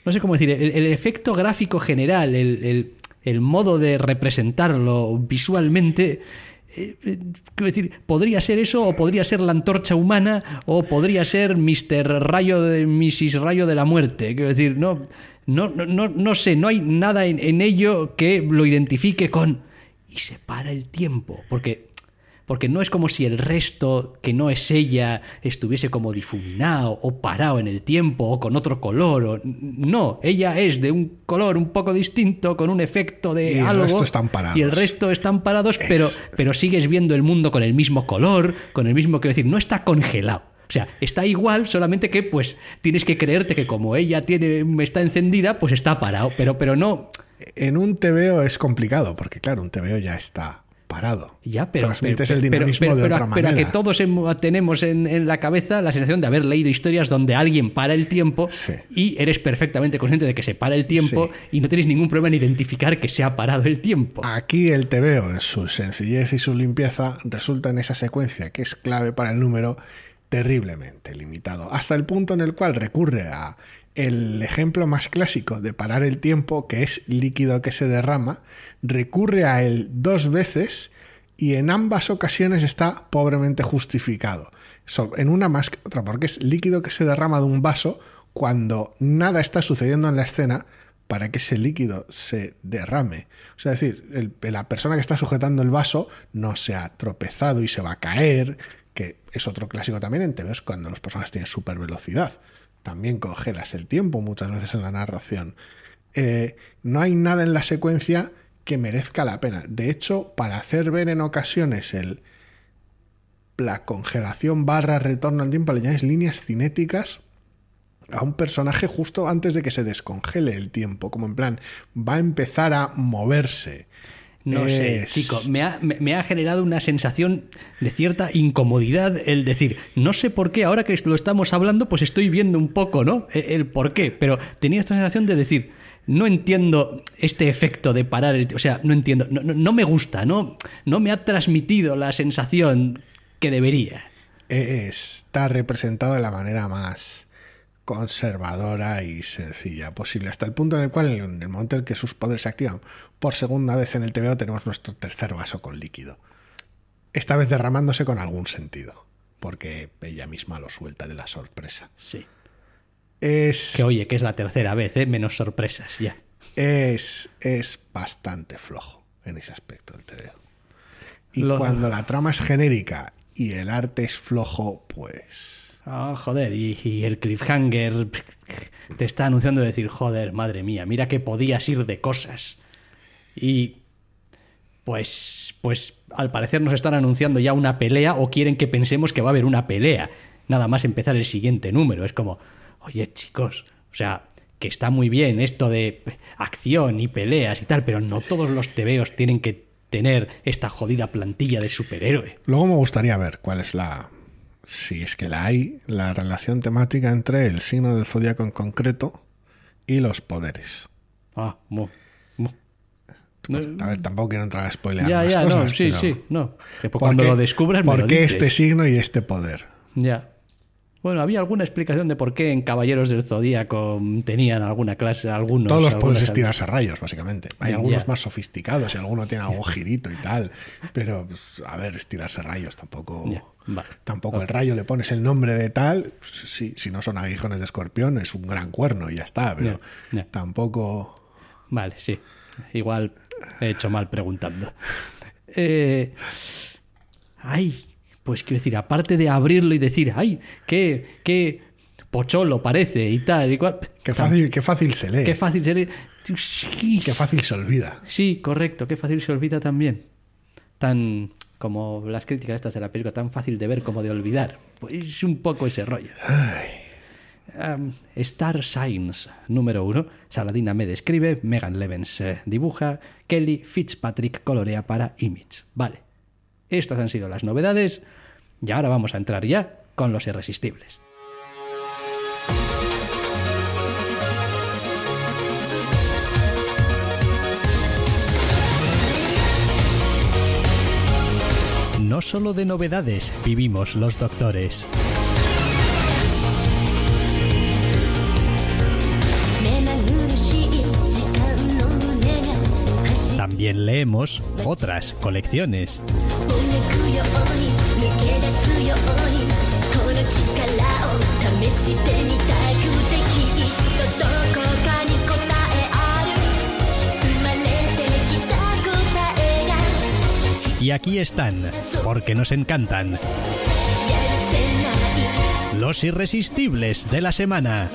No sé cómo decir, el, efecto gráfico general, el modo de representarlo visualmente eh, quiero decir, podría ser eso, o podría ser la antorcha humana, o podría ser Mr. Rayo de Mrs. Rayo de la Muerte. Quiero decir, no, no, no, no sé, no hay nada en ello que lo identifique con. Y se para el tiempo. Porque porque no es como si el resto que no es ella estuviese como difuminado o parado en el tiempo o con otro color. No, ella es de un color un poco distinto, con un efecto de y El resto están parados. Y el resto están parados, pero, pero sigues viendo el mundo con el mismo color, con el mismo, quiero decir, no está congelado. O sea, está igual, solamente que pues tienes que creerte que como ella tiene, está encendida, pues está parado. Pero, pero no. En un TVO es complicado, porque claro, un TVO ya está parado. Ya, pero. Transmites el dinamismo de otra manera. Pero que todos tenemos en, la cabeza la sensación de haber leído historias donde alguien para el tiempo y eres perfectamente consciente de que se para el tiempo y no tienes ningún problema en identificar que se ha parado el tiempo. Aquí el veo, en su sencillez y su limpieza, resulta en esa secuencia que es clave para el número terriblemente limitado, hasta el punto en el cual recurre a el ejemplo más clásico de parar el tiempo, que es líquido que se derrama, recurre a él dos veces y en ambas ocasiones está pobremente justificado. en una más que otra, porque es líquido que se derrama de un vaso cuando nada está sucediendo en la escena para que ese líquido se derrame. O sea, es decir, la persona que está sujetando el vaso no se ha tropezado y se va a caer, que es otro clásico también en TVs cuando las personas tienen super velocidad también congelas el tiempo muchas veces en la narración. Eh, no hay nada en la secuencia que merezca la pena. De hecho, para hacer ver en ocasiones el, la congelación barra retorno al tiempo, le añades líneas cinéticas a un personaje justo antes de que se descongele el tiempo, como en plan, va a empezar a moverse. No sé, chico, me ha, generado una sensación de cierta incomodidad el decir, no sé por qué, ahora que lo estamos hablando, pues estoy viendo un poco, ¿no? E, el, por qué, pero tenía esta sensación de decir, no entiendo este efecto de parar, o sea, no entiendo, no, me gusta, no, no me ha transmitido la sensación que debería. E, está representado de la manera más conservadora y sencilla posible, hasta el punto en el cual, en el momento en el que sus poderes se activan por segunda vez en el TVO, tenemos nuestro tercer vaso con líquido. Esta vez derramándose con algún sentido, porque ella misma lo suelta de la sorpresa. Sí. Es... Que oye, que es la tercera vez, ¿eh? menos sorpresas ya. Es, es bastante flojo en ese aspecto del TVO. Y cuando la trama es genérica y el arte es flojo, pues Ah, joder, y, el cliffhanger te está anunciando decir, joder, madre mía, mira que podías ir de cosas. Y pues, pues al parecer nos están anunciando ya una pelea o quieren que pensemos que va a haber una pelea. Nada más empezar el siguiente número. Es como, oye chicos, o sea, que está muy bien esto de acción y peleas y tal, pero no todos los tebeos tienen que tener esta jodida plantilla de superhéroe. Luego me gustaría ver cuál es la, si es que la hay, la relación temática entre el signo del zodíaco en concreto y los poderes. Ah, mo, pues, a ver, tampoco quiero entrar a spoiler. Ya, ya, cosas, pues cuando lo descubras, ¿Por qué este signo y este poder? Ya. Bueno, había alguna explicación de por qué en Caballeros del Zodíaco tenían alguna clase, algunos. Todos los puedes estirarse rayos, básicamente. Hay algunos más sofisticados y alguno tiene algún girito y tal. Pero, pues, a ver, estirarse rayos tampoco. Tampoco el rayo le pones el nombre de tal. Pues, si no son aguijones de escorpión, es un gran cuerno y ya está. Pero tampoco. Vale, sí. Igual he hecho mal preguntando. Eh, ay, pues quiero decir, aparte de abrirlo y decir, ay, qué, qué pocholo parece y tal y cual. Qué fácil, qué fácil se lee. Qué fácil se lee. Qué fácil se olvida. Sí, correcto, qué fácil se olvida también. Tan como las críticas estas de la película, tan fácil de ver como de olvidar. Pues un poco ese rollo. Star Signs, número uno. Saladina me describe, Megan Levens eh, dibuja, Kelly Fitzpatrick colorea para Image. Vale. Estas han sido las novedades y ahora vamos a entrar ya con los irresistibles. No solo de novedades vivimos los doctores. También leemos otras colecciones. Y aquí están, porque nos encantan. Los irresistibles de la semana.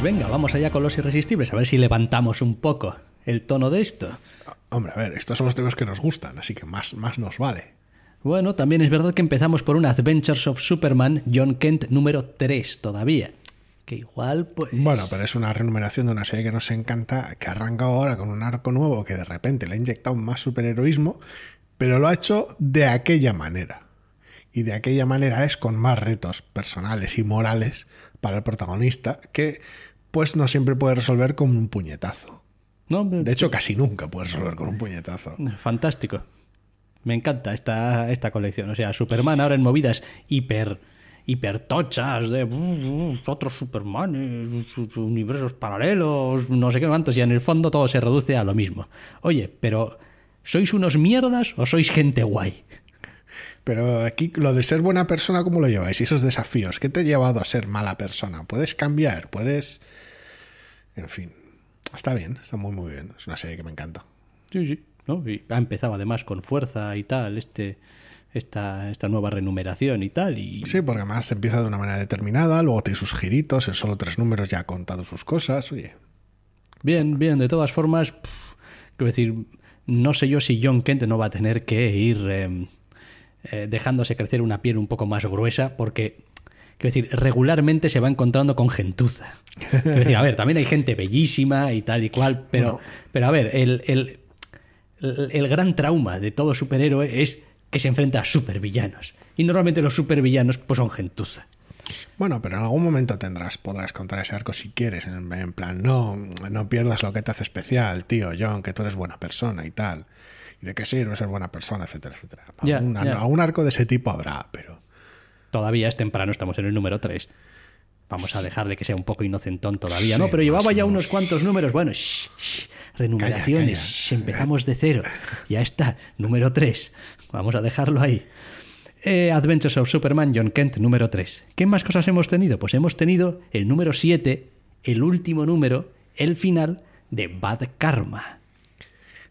Pues venga, vamos allá con los irresistibles, a ver si levantamos un poco el tono de esto. Ah, hombre, a ver, estos son los temas que nos gustan, así que más, más nos vale. Bueno, también es verdad que empezamos por un Adventures of Superman John Kent número 3 todavía. Que igual, pues. Bueno, pero es una renumeración de una serie que nos encanta, que arranca ahora con un arco nuevo que de repente le ha inyectado más superheroísmo, pero lo ha hecho de aquella manera. Y de aquella manera es con más retos personales y morales para el protagonista que pues no siempre puede resolver con un puñetazo. No, de hecho, casi nunca puede resolver con un puñetazo. Fantástico. Me encanta esta, esta colección. O sea, Superman ahora en movidas hiper hipertochas de otros Supermanes, eh, universos paralelos, no sé qué cuántos, y en el fondo todo se reduce a lo mismo. Oye, pero ¿sois unos mierdas o sois gente guay? Pero aquí lo de ser buena persona, ¿cómo lo lleváis? Y esos desafíos, ¿qué te ha llevado a ser mala persona? Puedes cambiar, puedes... En fin, está bien, está muy muy bien. Es una serie que me encanta. Sí, sí. ¿no? ha empezado además con fuerza y tal, este... Esta, esta, nueva renumeración y tal. Sí, porque además empieza de una manera determinada, luego tiene sus giritos, en solo tres números ya ha contado sus cosas, oye. Bien, bien, de todas formas, quiero decir, no sé yo si John Kent no va a tener que ir em, eh, dejándose crecer una piel un poco más gruesa, porque Quiero decir, regularmente se va encontrando con gentuza. a ver, también hay gente bellísima y tal y cual, pero, pero a ver, el, gran trauma de todo superhéroe es que se enfrenta a supervillanos. Y normalmente los supervillanos pues, son gentuza. Bueno, pero en algún momento tendrás, podrás contar ese arco si quieres, en, en plan, no, no pierdas lo que te hace especial, tío John, que tú eres buena persona y tal que de no sirve ser buena persona, etcétera, etcétera? A, un, arco de ese tipo habrá, pero... Todavía es temprano, estamos en el número 3. Vamos a dejarle que sea un poco inocentón todavía, ¿no? Pero llevaba ya unos cuantos números. Bueno, shh, shh, renumeraciones, empezamos de cero. Ya está, número 3. Vamos a dejarlo ahí. Eh, Adventures of Superman, John Kent, número 3. ¿Qué más cosas hemos tenido? Pues hemos tenido el número 7, el último número, el final de Bad Karma,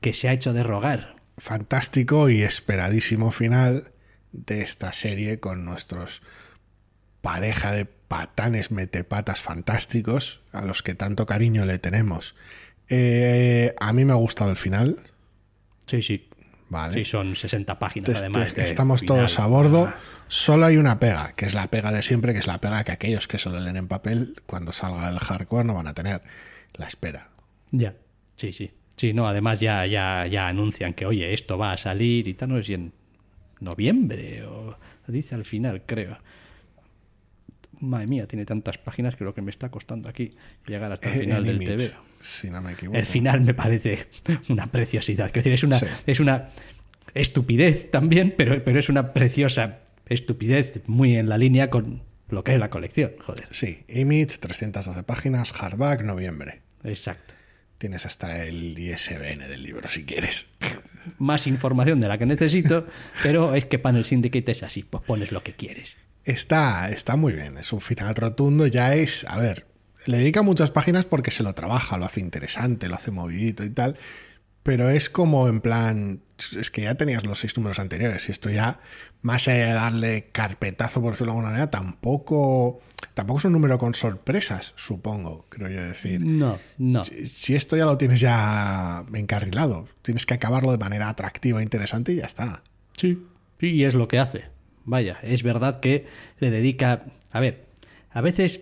que se ha hecho de rogar fantástico y esperadísimo final de esta serie con nuestros pareja de patanes metepatas fantásticos a los que tanto cariño le tenemos. Eh, a mí me ha gustado el final. Sí, sí. Vale. Sí, son 60 páginas este, además. Este, estamos todos a bordo. Ah. Solo hay una pega, que es la pega de siempre, que es la pega que aquellos que solo leen en papel, cuando salga el hardcore, no van a tener. La espera. Ya, sí, sí. Sí, no, además ya, ya, ya anuncian que, oye, esto va a salir y tal, no sé si en noviembre o dice al final, creo. Madre mía, tiene tantas páginas que lo que me está costando aquí llegar hasta el eh, final del TV. me El final me parece una preciosidad. es una, es una estupidez también, pero, pero es una preciosa estupidez muy en la línea con lo que es la colección, joder. Sí, Image, 312 páginas, hardback, noviembre. Exacto. Tienes hasta el ISBN del libro si quieres. Más información de la que necesito, pero es que Panel Syndicate es así, pues pones lo que quieres. Está, está muy bien, es un final rotundo, ya es, a ver, le dedica muchas páginas porque se lo trabaja, lo hace interesante, lo hace movidito y tal, pero es como en plan, es que ya tenías los seis números anteriores y esto ya más allá de darle carpetazo, por decirlo de alguna manera, tampoco, tampoco es un número con sorpresas, supongo, creo yo decir. No, no. Si, esto ya lo tienes ya encarrilado, tienes que acabarlo de manera atractiva, e interesante y ya está. Sí, sí y es lo que hace. Vaya, es verdad que le dedica... A ver, a veces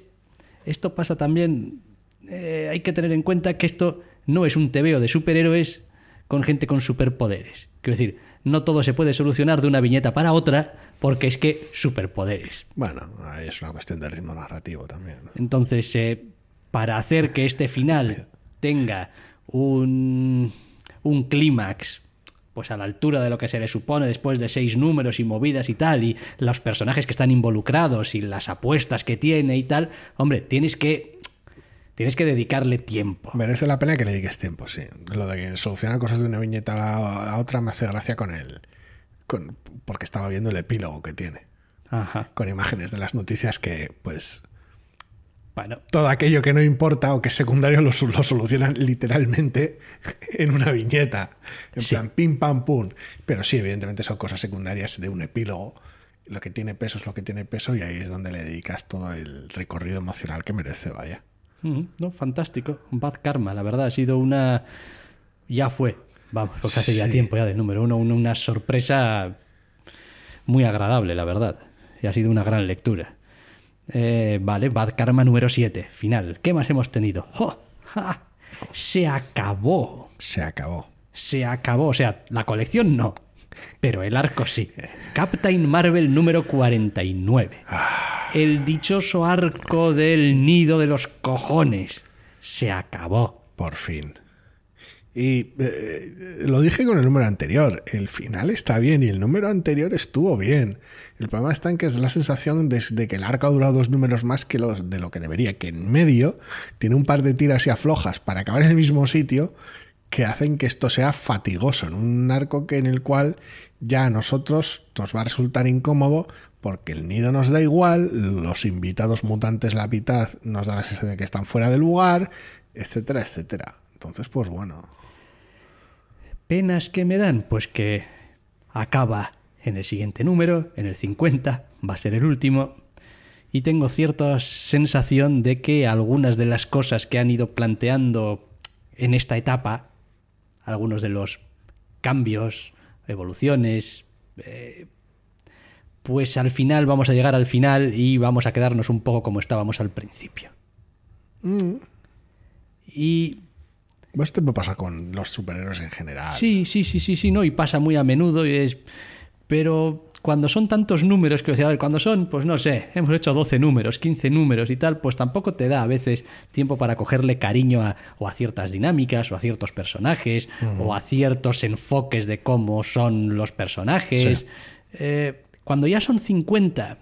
esto pasa también... Eh, hay que tener en cuenta que esto no es un tebeo de superhéroes con gente con superpoderes. Quiero decir, no todo se puede solucionar de una viñeta para otra, porque es que superpoderes. Bueno, es una cuestión de ritmo narrativo también. Entonces, eh, para hacer que este final tenga un, un clímax, pues a la altura de lo que se le supone después de seis números y movidas y tal, y los personajes que están involucrados y las apuestas que tiene y tal, hombre, tienes que Tienes que dedicarle tiempo. Merece la pena que le dediques tiempo, sí. Lo de que solucionar cosas de una viñeta a otra me hace gracia con él, porque estaba viendo el epílogo que tiene. Con imágenes de las noticias que, pues. Bueno. Todo aquello que no importa o que es secundario lo, solucionan literalmente en una viñeta. En plan, pim, pam, pum. Pero sí, evidentemente son cosas secundarias de un epílogo lo que tiene peso es lo que tiene peso y ahí es donde le dedicas todo el recorrido emocional que merece, vaya no, fantástico. Bad Karma, la verdad, ha sido una. Ya fue. Vamos, porque hace ya tiempo ya del número uno, una, sorpresa muy agradable, la verdad. Y ha sido una gran lectura. Eh, vale, Bad Karma número 7, final. ¿Qué más hemos tenido? ¡Ja! Se acabó. Se acabó. Se acabó. O sea, la colección no pero el arco sí. Captain Marvel número 49. Ah. El dichoso arco del nido de los cojones. Se acabó. Por fin. Y eh, eh, lo dije con el número anterior, el final está bien y el número anterior estuvo bien. El problema está en que es la sensación desde que el arco ha durado dos números más que los de lo que debería, que en medio tiene un par de tiras y aflojas para acabar en el mismo sitio que hacen que esto sea fatigoso, en un arco que en el cual ya a nosotros nos va a resultar incómodo porque el nido nos da igual, los invitados mutantes la mitad nos da la sensación de que están fuera de lugar, etcétera, etcétera. Entonces, pues bueno. Penas que me dan, pues que acaba en el siguiente número, en el 50, va a ser el último, y tengo cierta sensación de que algunas de las cosas que han ido planteando en esta etapa algunos de los cambios, evoluciones, eh, pues al final vamos a llegar al final y vamos a quedarnos un poco como estábamos al principio. Mm. Y... Pues esto me pasa con los superhéroes en general. Sí, sí, sí, sí, sí, no, y pasa muy a menudo y es... Pero cuando son tantos números que decía, a ver, cuando son, pues no sé, hemos hecho 12 números, 15 números y tal, pues tampoco te da a veces tiempo para cogerle cariño a, o a ciertas dinámicas, o a ciertos personajes, o a ciertos enfoques de cómo son los personajes. Eh, cuando ya son 50,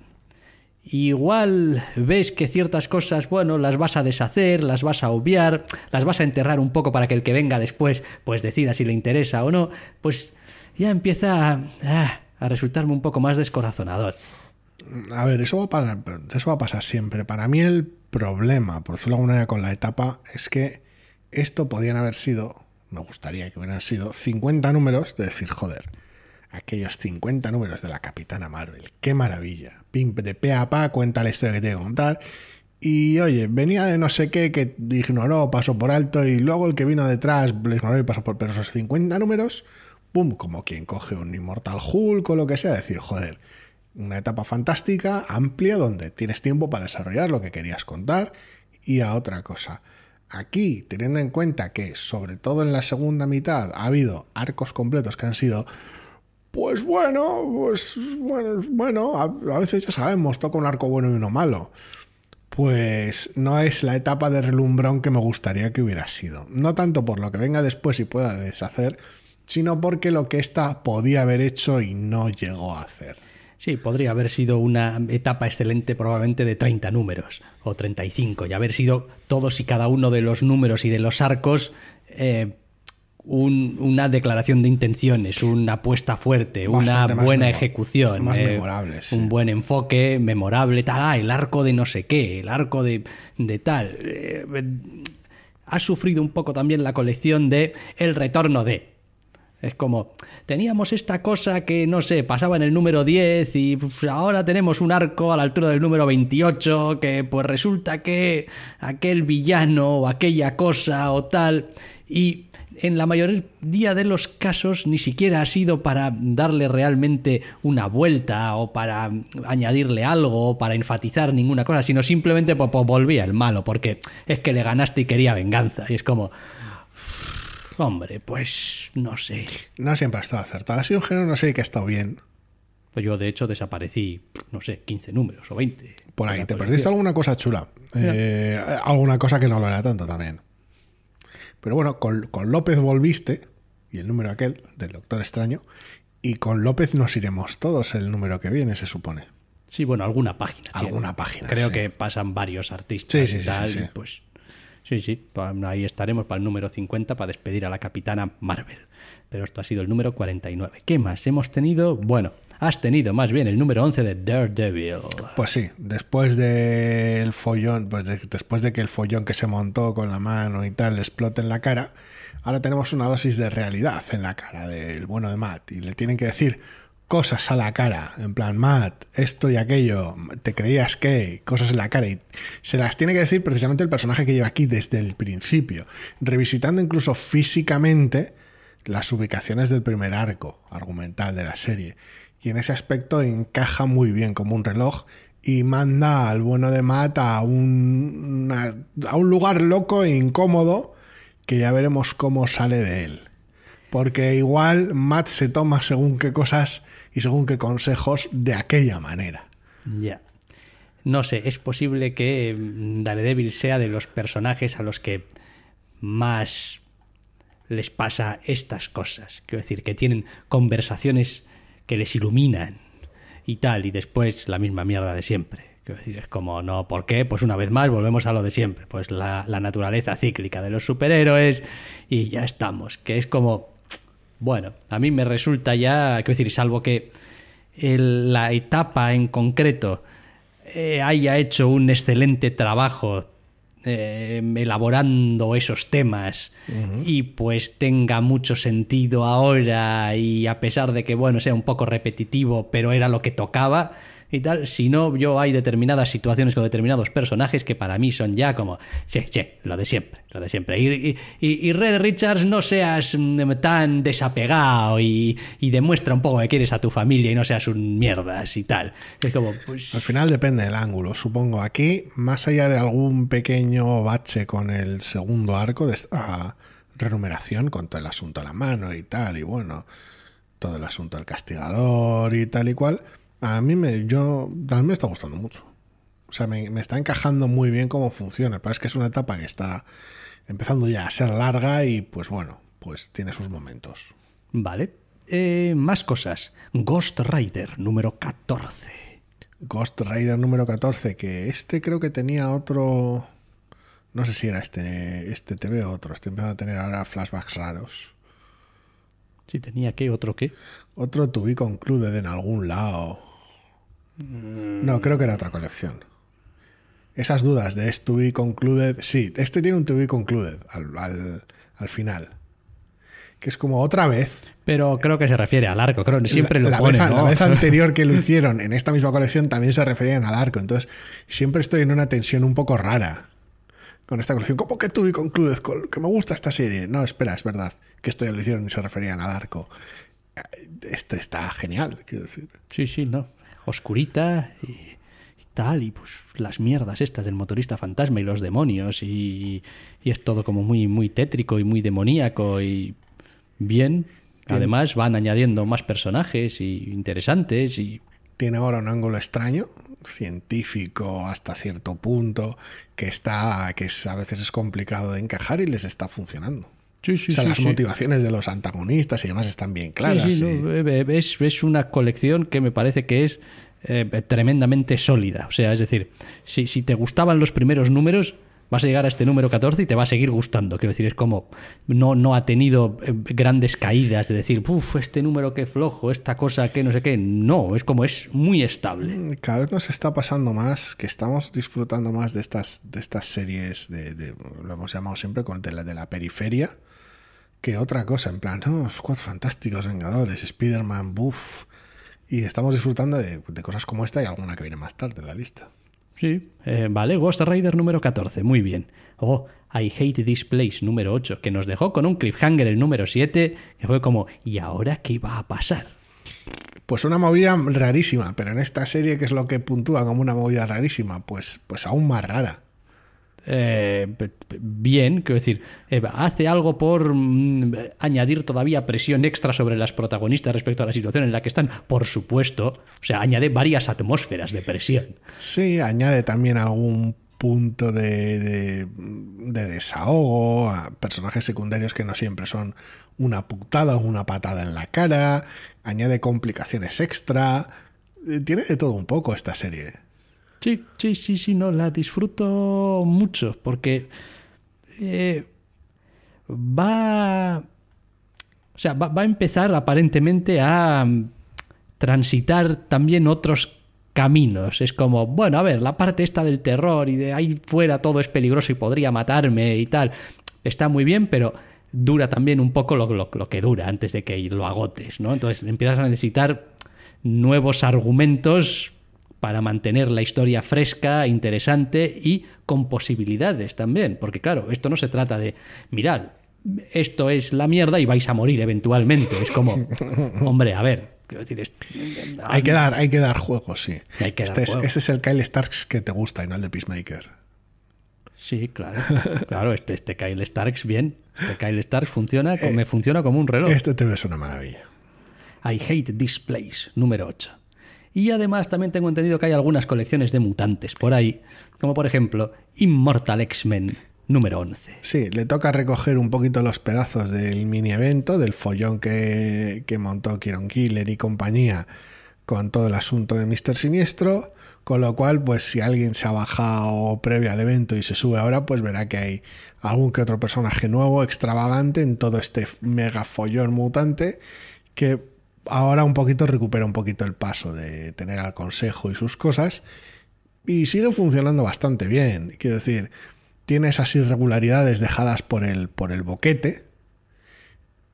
igual ves que ciertas cosas, bueno, las vas a deshacer, las vas a obviar, las vas a enterrar un poco para que el que venga después, pues decida si le interesa o no, pues ya empieza a, ah, a resultarme un poco más descorazonador. A ver, eso va, eso va a pasar siempre. Para mí el problema, por su alguna con la etapa es que esto podían haber sido, me gustaría que hubieran sido 50 números de decir, joder, aquellos 50 números de la Capitana Marvel, qué maravilla. Pim, de pe a pa, cuenta la historia que voy a contar. Y oye, venía de no sé qué que ignoró, pasó por alto, y luego el que vino detrás lo ignoró y pasó por. Pero esos 50 números como quien coge un Immortal Hulk o lo que sea, decir, joder, una etapa fantástica, amplia, donde tienes tiempo para desarrollar lo que querías contar y a otra cosa. Aquí, teniendo en cuenta que, sobre todo en la segunda mitad, ha habido arcos completos que han sido, pues bueno, pues bueno, bueno a, a veces ya sabemos, toca un arco bueno y uno malo. Pues no es la etapa de relumbrón que me gustaría que hubiera sido. No tanto por lo que venga después y pueda deshacer, sino porque lo que ésta podía haber hecho y no llegó a hacer. Sí, podría haber sido una etapa excelente probablemente de 30 números o 35 y haber sido todos y cada uno de los números y de los arcos eh, una declaración de intenciones, una apuesta fuerte, una buena ejecución, eh, un buen enfoque, memorable, tal, ah, el arco de no sé qué, el arco de, tal. Eh, ha sufrido un poco también la colección de El retorno de, es como, teníamos esta cosa que, no sé, pasaba en el número 10 y pues, ahora tenemos un arco a la altura del número 28 que pues resulta que aquel villano o aquella cosa o tal y en la mayoría de los casos ni siquiera ha sido para darle realmente una vuelta o para añadirle algo o para enfatizar ninguna cosa, sino simplemente pues, pues, volvía el malo porque es que le ganaste y quería venganza. Y es como, Hombre, pues no sé. No siempre ha estado acertada. Ha sido un género, no sé, que ha estado bien. Pues yo, de hecho, desaparecí, no sé, 15 números o 20. Por ahí, te perdiste alguna cosa chula. Eh, alguna cosa que no lo era tanto también. Pero bueno, con, López volviste, y el número aquel, del Doctor Extraño, y con López nos iremos todos el número que viene, se supone. Sí, bueno, alguna página. Alguna página. Creo que pasan varios artistas. y tal, pues Sí, sí, ahí estaremos para el número 50 para despedir a la capitana Marvel. Pero esto ha sido el número 49. ¿Qué más hemos tenido? Bueno, has tenido más bien el número 11 de Daredevil. Pues sí, después del de follón, pues después de que el follón que se montó con la mano y tal explote en la cara, ahora tenemos una dosis de realidad en la cara del bueno de Matt y le tienen que decir cosas a la cara, en plan, Matt, esto y aquello, te creías que, cosas en la cara, y se las tiene que decir precisamente el personaje que lleva aquí desde el principio, revisitando incluso físicamente las ubicaciones del primer arco argumental de la serie. Y en ese aspecto encaja muy bien como un reloj y manda al bueno de Matt a un, a un lugar loco e incómodo que ya veremos cómo sale de él porque igual Matt se toma según qué cosas y según qué consejos de aquella manera. Ya. No sé, es posible que mm, Daredevil sea de los personajes a los que más les pasa estas cosas. Quiero decir, que tienen conversaciones que les iluminan y tal, y después la misma mierda de siempre. Quiero decir, es como, no, ¿por qué? Pues una vez más volvemos a lo de siempre. Pues la naturaleza cíclica de los superhéroes y ya estamos. Que es como, bueno, a mí me resulta ya, quiero decir, salvo que la etapa en concreto eh, haya hecho un excelente trabajo eh, elaborando esos temas y pues tenga mucho sentido ahora y a pesar de que bueno sea un poco repetitivo pero era lo que tocaba y tal, no yo hay determinadas situaciones con determinados personajes que para mí son ya como, sí, sí, lo de siempre, lo de siempre. Y, Red Richards, no seas mm, tan desapegado y, demuestra un poco que quieres a tu familia y no seas un mierdas y tal. Es como, pues, Al final depende del ángulo, supongo. Aquí, más allá de algún pequeño bache con el segundo arco de esta renumeración, con todo el asunto a la mano y tal, y bueno, todo el asunto del castigador y tal y cual a mí me, yo, me está gustando mucho. O sea, me, está encajando muy bien cómo funciona. Pero es que es una etapa que está empezando ya a ser larga y pues bueno, pues tiene sus momentos. Vale. Eh, más cosas. Ghost Rider número 14. Ghost Rider número 14, que este creo que tenía otro... No sé si era este, este TV o otro. Estoy empezando a tener ahora flashbacks raros. Sí, tenía qué, otro qué. Otro To Be Concluded en algún lado. Mm. No, creo que era otra colección. Esas dudas de es to be concluded. Sí, este tiene un to be concluded al, final. Que es como otra vez. Pero creo que se refiere al arco, creo. Siempre la, vez, anterior que lo hicieron en esta misma colección también se referían al arco. Entonces, siempre estoy en una tensión un poco rara con esta colección. ¿Cómo que to be concluded que me gusta esta serie? No, espera, es verdad que esto ya lo hicieron y se referían al arco. Eh, esto está genial, quiero decir. Sí, sí, no oscurita y, tal, y pues las mierdas estas del motorista fantasma y los demonios, y, es todo como muy, muy tétrico y muy demoníaco y bien. Además van añadiendo más personajes y interesantes y... Tiene ahora un ángulo extraño, científico hasta cierto punto, que está, que a veces es complicado de encajar y les está funcionando o sea, las motivaciones de los antagonistas y demás están bien claras. Eh, eh, es, una colección que me parece que es eh, tremendamente sólida. O sea, es decir, si, te gustaban los primeros números, vas a llegar a este número 14 y te va a seguir gustando. Quiero decir, es como no, no ha tenido grandes caídas de decir, uff, este número qué flojo, esta cosa que no sé qué. No, es como es muy estable. Mm, cada vez nos está pasando más, que estamos disfrutando más de estas, de estas series, de, lo hemos llamado siempre, de la periferia que otra cosa. En plan, no, oh, fantásticos, Vengadores, Spider-Man, Buff. Y estamos disfrutando de, cosas como esta y alguna que viene más tarde en la lista. Sí, eh, vale, Ghost Rider número 14, muy bien. O oh, I Hate This Place número 8, que nos dejó con un cliffhanger el número 7, que fue como, ¿y ahora qué va a pasar? Pues una movida rarísima, pero en esta serie, ¿qué es lo que puntúa como una movida rarísima? Pues, pues aún más rara. Eh, bien, quiero decir, eh, hace algo por mm, añadir todavía presión extra sobre las protagonistas respecto a la situación en la que están, por supuesto, o sea, añade varias atmósferas de presión. Sí, añade también algún punto de, de desahogo a personajes secundarios que no siempre son una putada o una patada en la cara, añade complicaciones extra, eh, tiene de todo un poco esta serie. Sí, sí, sí, sí, no, la disfruto mucho porque eh, va, o sea, va, a empezar aparentemente a transitar también otros caminos. Es como, bueno, a ver, la parte esta del terror y de ahí fuera todo es peligroso y podría matarme y tal, está muy bien, pero dura también un poco lo, lo que dura antes de que lo agotes, ¿no? Entonces empiezas a necesitar nuevos argumentos para mantener la historia fresca, interesante y con posibilidades también. Porque claro, esto no se trata de, mirad, esto es la mierda y vais a morir eventualmente. Es como, hombre, a ver, Decir, hay que dar, hay que dar juegos, sí. este, es, el Kyle Starks que te gusta y no el de Peacemaker. Sí, claro. claro, este, este, Kyle Starks, bien. Este Kyle Starks funciona, eh, me funciona como un reloj. Este TV es una maravilla. I hate this place, número 8. Y además también tengo entendido que hay algunas colecciones de mutantes por ahí, como por ejemplo Immortal X-Men número 11. Sí, le toca recoger un poquito los pedazos del mini evento, del follón que, montó Kieron Killer y compañía con todo el asunto de Mr. Siniestro. Con lo cual, pues si alguien se ha bajado previo al evento y se sube ahora, pues verá que hay algún que otro personaje nuevo, extravagante en todo este mega follón mutante que ahora un poquito recupera un poquito el paso de tener al consejo y sus cosas y sigue funcionando bastante bien. Quiero decir, tiene esas irregularidades dejadas por el, por el boquete,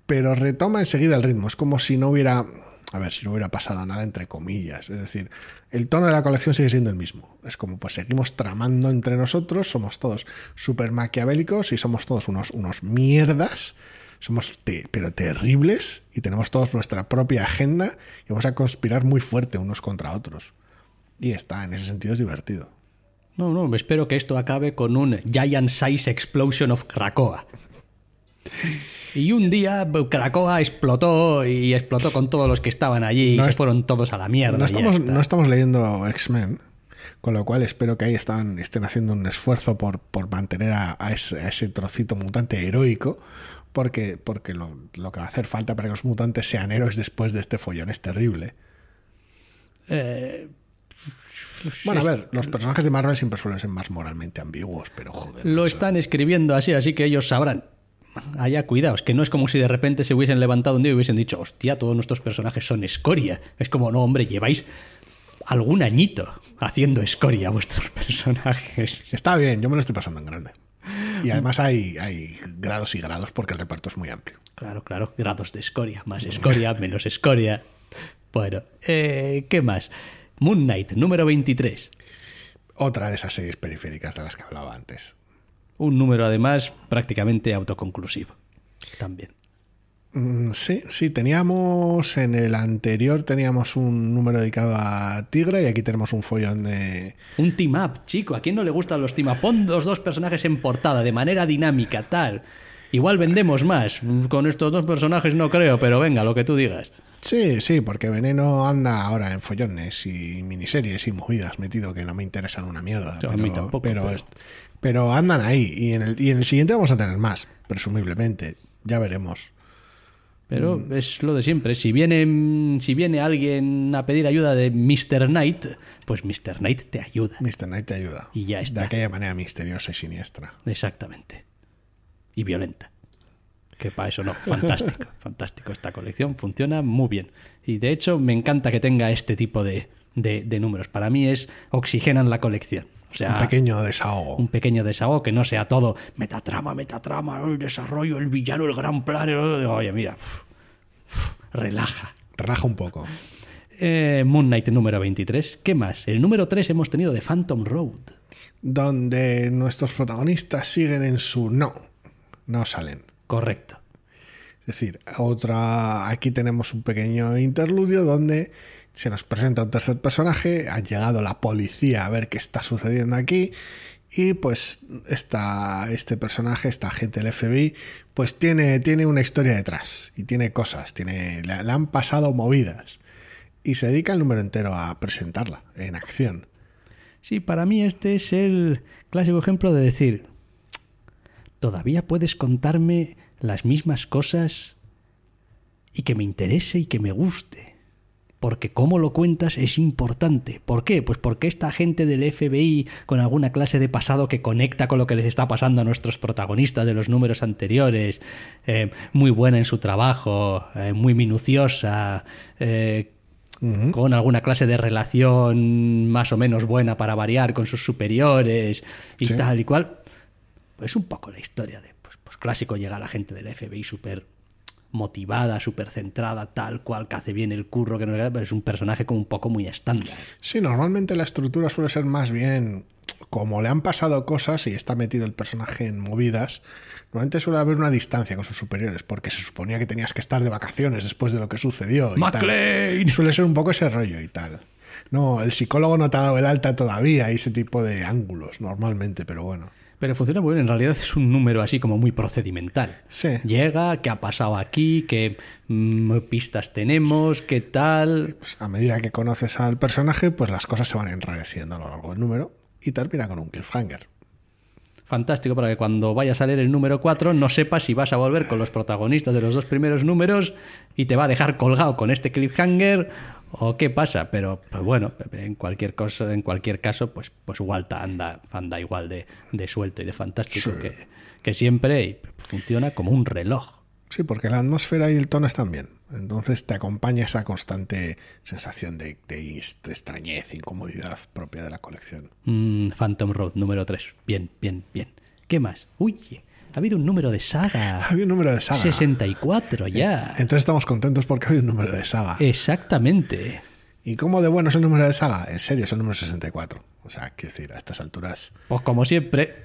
pero retoma enseguida el ritmo. Es como si no hubiera, a ver, si no hubiera pasado nada entre comillas. Es decir, el tono de la colección sigue siendo el mismo. Es como pues seguimos tramando entre nosotros, somos todos súper maquiavélicos y somos todos unos, unos mierdas somos pero terribles y tenemos todos nuestra propia agenda y vamos a conspirar muy fuerte unos contra otros. Y está, en ese sentido es divertido. No, no, espero que esto acabe con un Giant Size Explosion of Krakoa. Y un día pues, Krakoa explotó y explotó con todos los que estaban allí y se fueron todos a la mierda. No estamos, leyendo X-Men, con lo cual espero que ahí están, estén haciendo un esfuerzo por, por mantener a, ese, trocito mutante heroico porque, porque lo, que va a hacer falta para que los mutantes sean héroes después de este follón es terrible. Eh, bueno, a ver, los personajes de Marvel siempre suelen ser más moralmente ambiguos, pero joder. Lo están escribiendo así, así que ellos sabrán. Allá, cuidaos, que no es como si de repente se hubiesen levantado un día y hubiesen dicho, hostia, todos nuestros personajes son escoria. Es como, no, hombre, lleváis algún añito haciendo escoria a vuestros personajes. Está bien, yo me lo estoy pasando en grande. Y además hay, hay grados y grados porque el reparto es muy amplio. Claro, claro, grados de escoria, más escoria, menos escoria. Bueno, eh, ¿qué más? Moon Knight, número 23. Otra de esas series periféricas de las que hablaba antes. Un número además prácticamente autoconclusivo. También. Mm, sí, sí, teníamos en el anterior teníamos un número dedicado a Tigre y aquí tenemos un follón de... Un team up, chico, ¿a quién no le gustan los team up? Pon dos personajes en portada de manera dinámica, tal. Igual vendemos más. Mm, con estos dos personajes no creo, pero venga, lo que tú digas. Sí, sí, porque Veneno anda ahora en follones y miniseries y movidas metido que no me interesan una mierda. pero, a mí tampoco, pero, andan ahí y en el siguiente vamos a tener más, presumiblemente. Ya veremos. Pero mm. es lo de siempre. Si viene, mm, si viene alguien a pedir ayuda de Mr. Knight, pues Mr. Knight te ayuda. Mr. Knight te ayuda. Y ya está. De aquella manera misteriosa y siniestra. Exactamente. Y violenta. Que para eso no. Fantástico. fantástico. Esta colección funciona muy bien. Y de hecho, me encanta que tenga este tipo de, de, de números. Para mí es oxigenan la colección un pequeño desahogo. Un pequeño desahogo que no sea todo metatrama, metatrama, el desarrollo, el villano, el gran plan. Oye, mira, relaja. Relaja un poco. Eh, Moon Knight número 23. ¿Qué más? El número 3 hemos tenido de Phantom Road. Donde nuestros protagonistas siguen en su no. No salen. Correcto. Es decir, otra. Aquí tenemos un pequeño interludio donde se nos presenta un tercer personaje, ha llegado la policía a ver qué está sucediendo aquí y pues este personaje, esta gente del FBI, pues tiene, tiene una historia detrás y tiene cosas, tiene, le han pasado movidas y se dedica el número entero a presentarla en acción. Sí, para mí este es el clásico ejemplo de decir, todavía puedes contarme las mismas cosas y que me interese y que me guste porque cómo lo cuentas es importante. ¿Por qué? Pues porque esta gente del FBI con alguna clase de pasado que conecta con lo que les está pasando a nuestros protagonistas de los números anteriores, eh, muy buena en su trabajo, eh, muy minuciosa, eh, con alguna clase de relación más o menos buena para variar con sus superiores y tal y cual, es pues un poco la historia de, pues, pues clásico, llega la gente del FBI súper motivada, súper centrada, tal cual, que hace bien el curro, que no es un personaje como un poco muy estándar. Sí, normalmente la estructura suele ser más bien como le han pasado cosas y está metido el personaje en movidas, normalmente suele haber una distancia con sus superiores, porque se suponía que tenías que estar de vacaciones después de lo que sucedió. Y Suele ser un poco ese rollo y tal. No, el psicólogo no te ha dado el alta todavía, y ese tipo de ángulos normalmente, pero bueno. Pero funciona muy bien. En realidad es un número así como muy procedimental. Llega, qué ha pasado aquí, qué mm, pistas tenemos, qué tal. Eh, pues a medida que conoces al personaje, pues las cosas se van enrareciendo a lo largo del número y termina con un cliffhanger. Fantástico para que cuando vaya a salir el número 4 no sepas si vas a volver con los protagonistas de los dos primeros números y te va a dejar colgado con este cliffhanger o qué pasa, pero pues bueno, en cualquier cosa, en cualquier caso, pues, pues anda, anda igual de, suelto y de fantástico que, siempre funciona como un reloj. Sí, porque la atmósfera y el tono están bien. Entonces te acompaña esa constante sensación de, extrañez, incomodidad propia de la colección. Mm, Phantom Road número 3. Bien, bien, bien. ¿Qué más? Uy, ha habido un número de saga. Ha habido un número de saga. 64 eh, ya. Entonces estamos contentos porque ha habido un número de saga. Exactamente. ¿Y cómo de bueno es el número de saga? En serio, es el número 64. O sea, quiero decir, a estas alturas. Pues como siempre,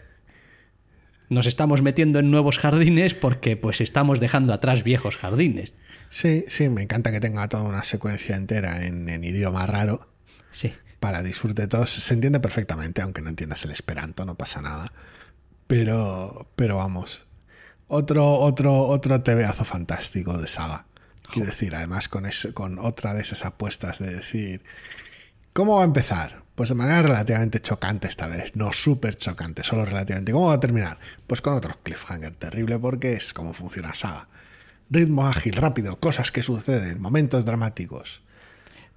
nos estamos metiendo en nuevos jardines porque pues estamos dejando atrás viejos jardines. Sí, sí, me encanta que tenga toda una secuencia entera en, en idioma raro. Sí. Para disfrute de todos. Se entiende perfectamente, aunque no entiendas el esperanto, no pasa nada. Pero, pero vamos. Otro, otro, otro tebeazo fantástico de saga. Quiero decir, además con, con otra de esas apuestas de decir, ¿cómo va a empezar? Pues de manera relativamente chocante esta vez, no súper chocante, solo relativamente. ¿Cómo va a terminar? Pues con otro cliffhanger terrible porque es como funciona Saga. Ritmo ágil, rápido, cosas que suceden, momentos dramáticos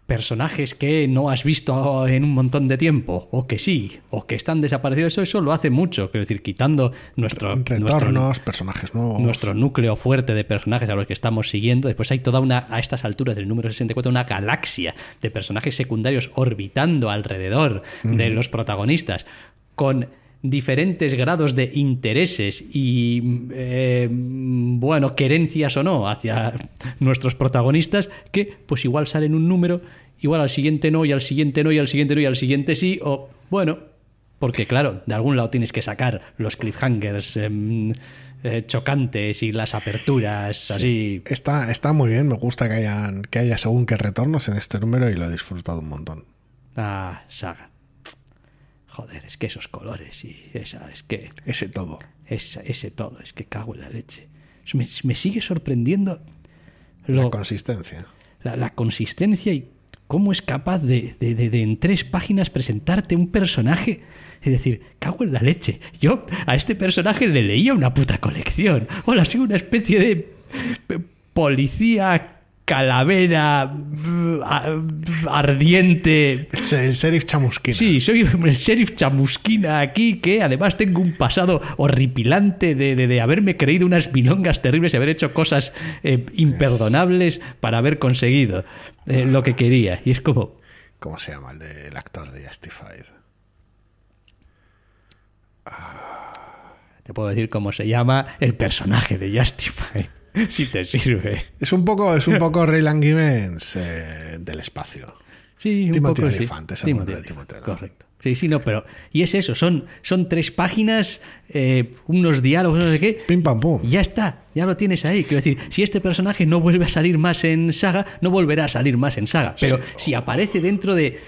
personajes que no has visto en un montón de tiempo, o que sí, o que están desaparecidos, eso, eso lo hace mucho. Quiero decir, quitando nuestro, personajes Nuestro núcleo fuerte de personajes a los que estamos siguiendo. Después hay toda una, a estas alturas del número 64, una galaxia de personajes secundarios orbitando alrededor de los protagonistas con diferentes grados de intereses y, eh, bueno, querencias o no hacia nuestros protagonistas, que pues igual salen un número, igual al siguiente no, y al siguiente no, y al siguiente no, y al siguiente sí, o bueno, porque claro, de algún lado tienes que sacar los cliffhangers. Em, eh, chocantes y las aperturas así. Está, está muy bien, me gusta que, hayan, que haya según qué retornos en este número y lo he disfrutado un montón. Ah, saga. Joder, es que esos colores y esa, es que... Ese todo. Esa, ese todo, es que cago en la leche. Me, sigue sorprendiendo... la consistencia. La, consistencia y cómo es capaz de, en tres páginas presentarte un personaje y decir, cago en la leche. Yo a este personaje le leía una puta colección. Hola, soy una especie de policía calavera mm, ardiente. El sheriff chamusquina. Sí, soy el sheriff chamusquina aquí, que además tengo un pasado horripilante de, haberme creído unas milongas terribles y haber hecho cosas eh, imperdonables para haber conseguido eh, lo que quería. Y es como... ¿Cómo se llama el actor de Justified? Ah, te puedo decir cómo se llama el personaje de Justified. si te sirve. Es un poco, es un poco Raylan Givens eh, del espacio. Sí, un poco, Elefante, sí. de Timothy, ¿no? Correcto. Sí, sí, no, pero. Y es eso, son, son tres páginas, eh, unos diálogos, no sé qué. Pim pam pum. Ya está, ya lo tienes ahí. Quiero decir, si este personaje no vuelve a salir más en saga, no volverá a salir más en saga. Pero si aparece dentro de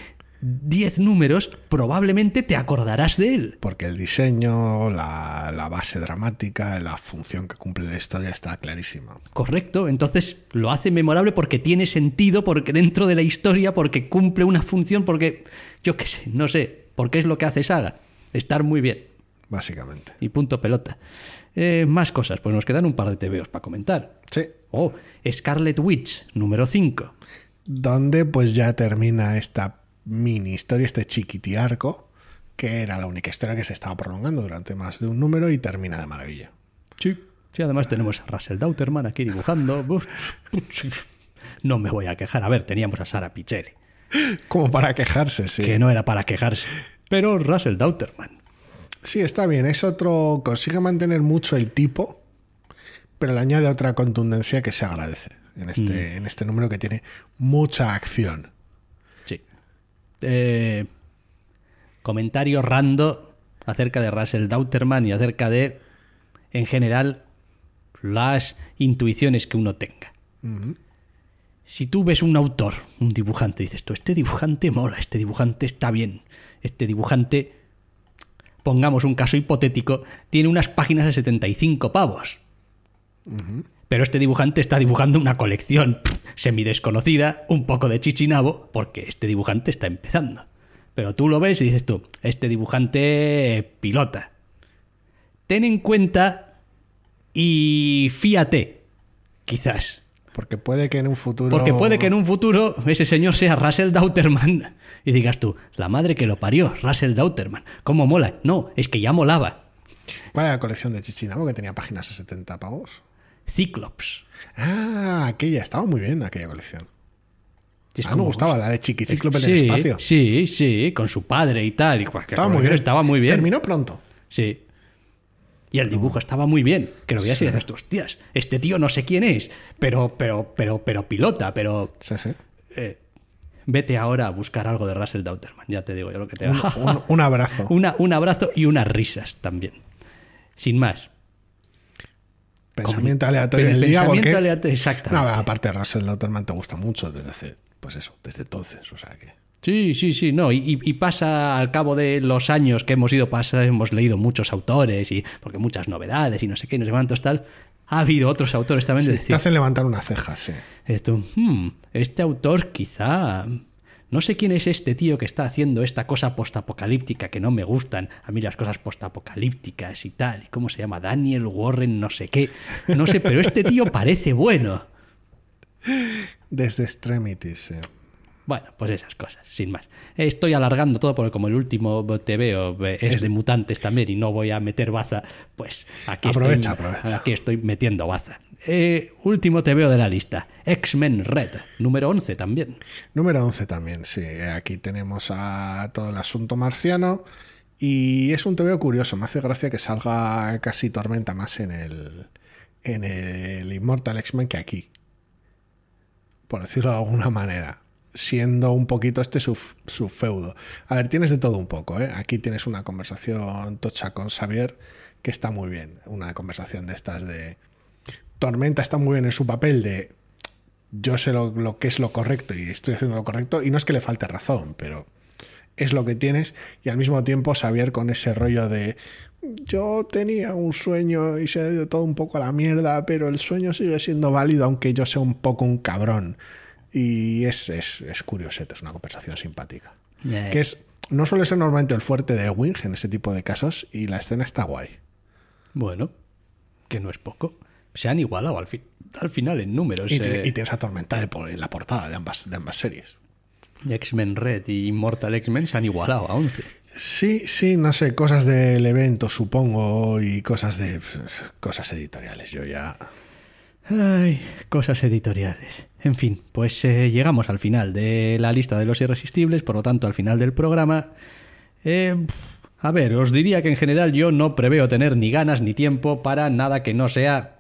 10 números, probablemente te acordarás de él. Porque el diseño, la, base dramática, la función que cumple la historia está clarísima. Correcto, entonces lo hace memorable porque tiene sentido, porque dentro de la historia, porque cumple una función, porque yo qué sé, no sé, porque es lo que hace Saga. Estar muy bien. Básicamente. Y punto pelota. Eh, más cosas, pues nos quedan un par de TVOs para comentar. Sí. Oh, Scarlet Witch, número 5. Donde pues ya termina esta mini historia, este chiquitiarco, que era la única historia que se estaba prolongando durante más de un número y termina de maravilla. Sí, además tenemos a Russell Dauterman aquí dibujando. No me voy a quejar. A ver, teníamos a Sara Pichelli. Como para quejarse, sí. Que no era para quejarse. Pero Russell Dauterman. Sí, está bien. Es otro. Consigue mantener mucho el tipo, pero le añade otra contundencia que se agradece en este, mm. en este número que tiene mucha acción. Eh, comentario rando acerca de Russell Dauterman y acerca de, en general, las intuiciones que uno tenga. Si tú ves un autor, un dibujante, dices tú, este dibujante mola, este dibujante está bien, este dibujante, pongamos un caso hipotético, tiene unas páginas de 75 pavos. Uh pero este dibujante está dibujando una colección semi desconocida, un poco de chichinabo, porque este dibujante está empezando. Pero tú lo ves y dices tú, este dibujante pilota. Ten en cuenta y fíate, quizás. Porque puede que en un futuro. Porque puede que en un futuro ese señor sea Russell Dauterman. Y digas tú, la madre que lo parió, Russell Dauterman. ¿Cómo mola? No, es que ya molaba. ¿Cuál era la colección de Chichinabo que tenía páginas a 70 pavos? Cyclops. Ah, aquella, estaba muy bien aquella colección. ah, me gustaba la de Chiqui sí, eh, en el espacio. Sí, sí, con su padre y tal. Y pues, estaba, muy bien. estaba muy bien. Terminó pronto. Sí. Y el dibujo estaba muy bien. Que lo veías sí. hostias, este tío no sé quién es, pero, pero, pero, pero pilota, pero. Sí, sí. Eh, vete ahora a buscar algo de Russell Dauterman, ya te digo yo lo que te hago. Un, abrazo. un abrazo y unas risas también. Sin más. Pensamiento aleatorio del día. Pensamiento aleatorio, exacto. aparte Russell Lauterman te gusta mucho desde pues eso, desde entonces, o sea que... Sí, sí, sí, no. Y, pasa al cabo de los años que hemos ido hemos leído muchos autores y porque muchas novedades y no sé qué, no sé cuántos tal. Ha habido otros autores también. te hacen levantar una ceja, sí. Esto, hmm, este autor quizá no sé quién es este tío que está haciendo esta cosa postapocalíptica que no me gustan, a mí las cosas postapocalípticas y tal, y cómo se llama, Daniel Warren, no sé qué, no sé, pero este tío parece bueno. Desde Extremities, sí. Eh. Bueno, pues esas cosas, sin más. Estoy alargando todo porque como el último te veo eh, es, de mutantes también y no voy a meter baza, pues aquí, aprovecha, aquí estoy metiendo baza. Eh, último te veo de la lista, X-Men Red, número 11 también. Número 11 también, sí. Aquí tenemos a todo el asunto marciano y es un veo curioso. Me hace gracia que salga casi tormenta más en el, en el Immortal X-Men que aquí. Por decirlo de alguna manera. Siendo un poquito este su, su feudo. A ver, tienes de todo un poco. ¿eh? Aquí tienes una conversación tocha con Xavier que está muy bien. Una conversación de estas de Tormenta está muy bien en su papel de yo sé lo, que es lo correcto y estoy haciendo lo correcto y no es que le falte razón, pero es lo que tienes y al mismo tiempo Xavier con ese rollo de yo tenía un sueño y se ha ido todo un poco a la mierda, pero el sueño sigue siendo válido aunque yo sea un poco un cabrón. Y es, es, es es una conversación simpática. Que es, no suele ser normalmente el fuerte de Wing en ese tipo de casos y la escena está guay. Bueno, que no es poco se han igualado al, final en números. Y, eh. tienes a Tormenta en la portada de ambas, de ambas series. X-Men Red y Immortal X-Men se han igualado a 11. Sí, sí, no sé, cosas del evento, supongo, y cosas de cosas editoriales. Yo ya. Ay, cosas editoriales. En fin, pues eh, llegamos al final de la lista de los irresistibles, por lo tanto, al final del programa. Eh, a ver, os diría que en general yo no preveo tener ni ganas ni tiempo para nada que no sea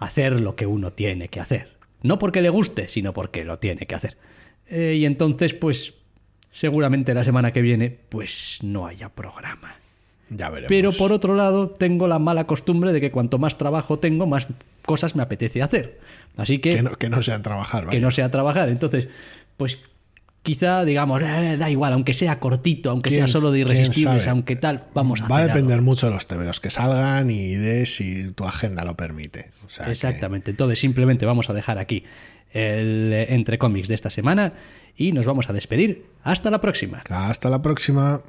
hacer lo que uno tiene que hacer. No porque le guste, sino porque lo tiene que hacer. Eh, y entonces, pues, seguramente la semana que viene, pues no haya programa. Ya veremos. Pero por otro lado, tengo la mala costumbre de que cuanto más trabajo tengo, más cosas me apetece hacer. Así que. Que no, sea trabajar, vaya. Que no sea trabajar. Entonces, pues quizá digamos, eh, da igual, aunque sea cortito, aunque sea solo de irresistibles, aunque tal, vamos a Va a depender mucho de los tebeos que salgan y de si tu agenda lo permite. Exactamente, entonces simplemente vamos a dejar aquí el eh, entre cómics de esta semana y nos vamos a despedir. Hasta la próxima. Hasta la próxima.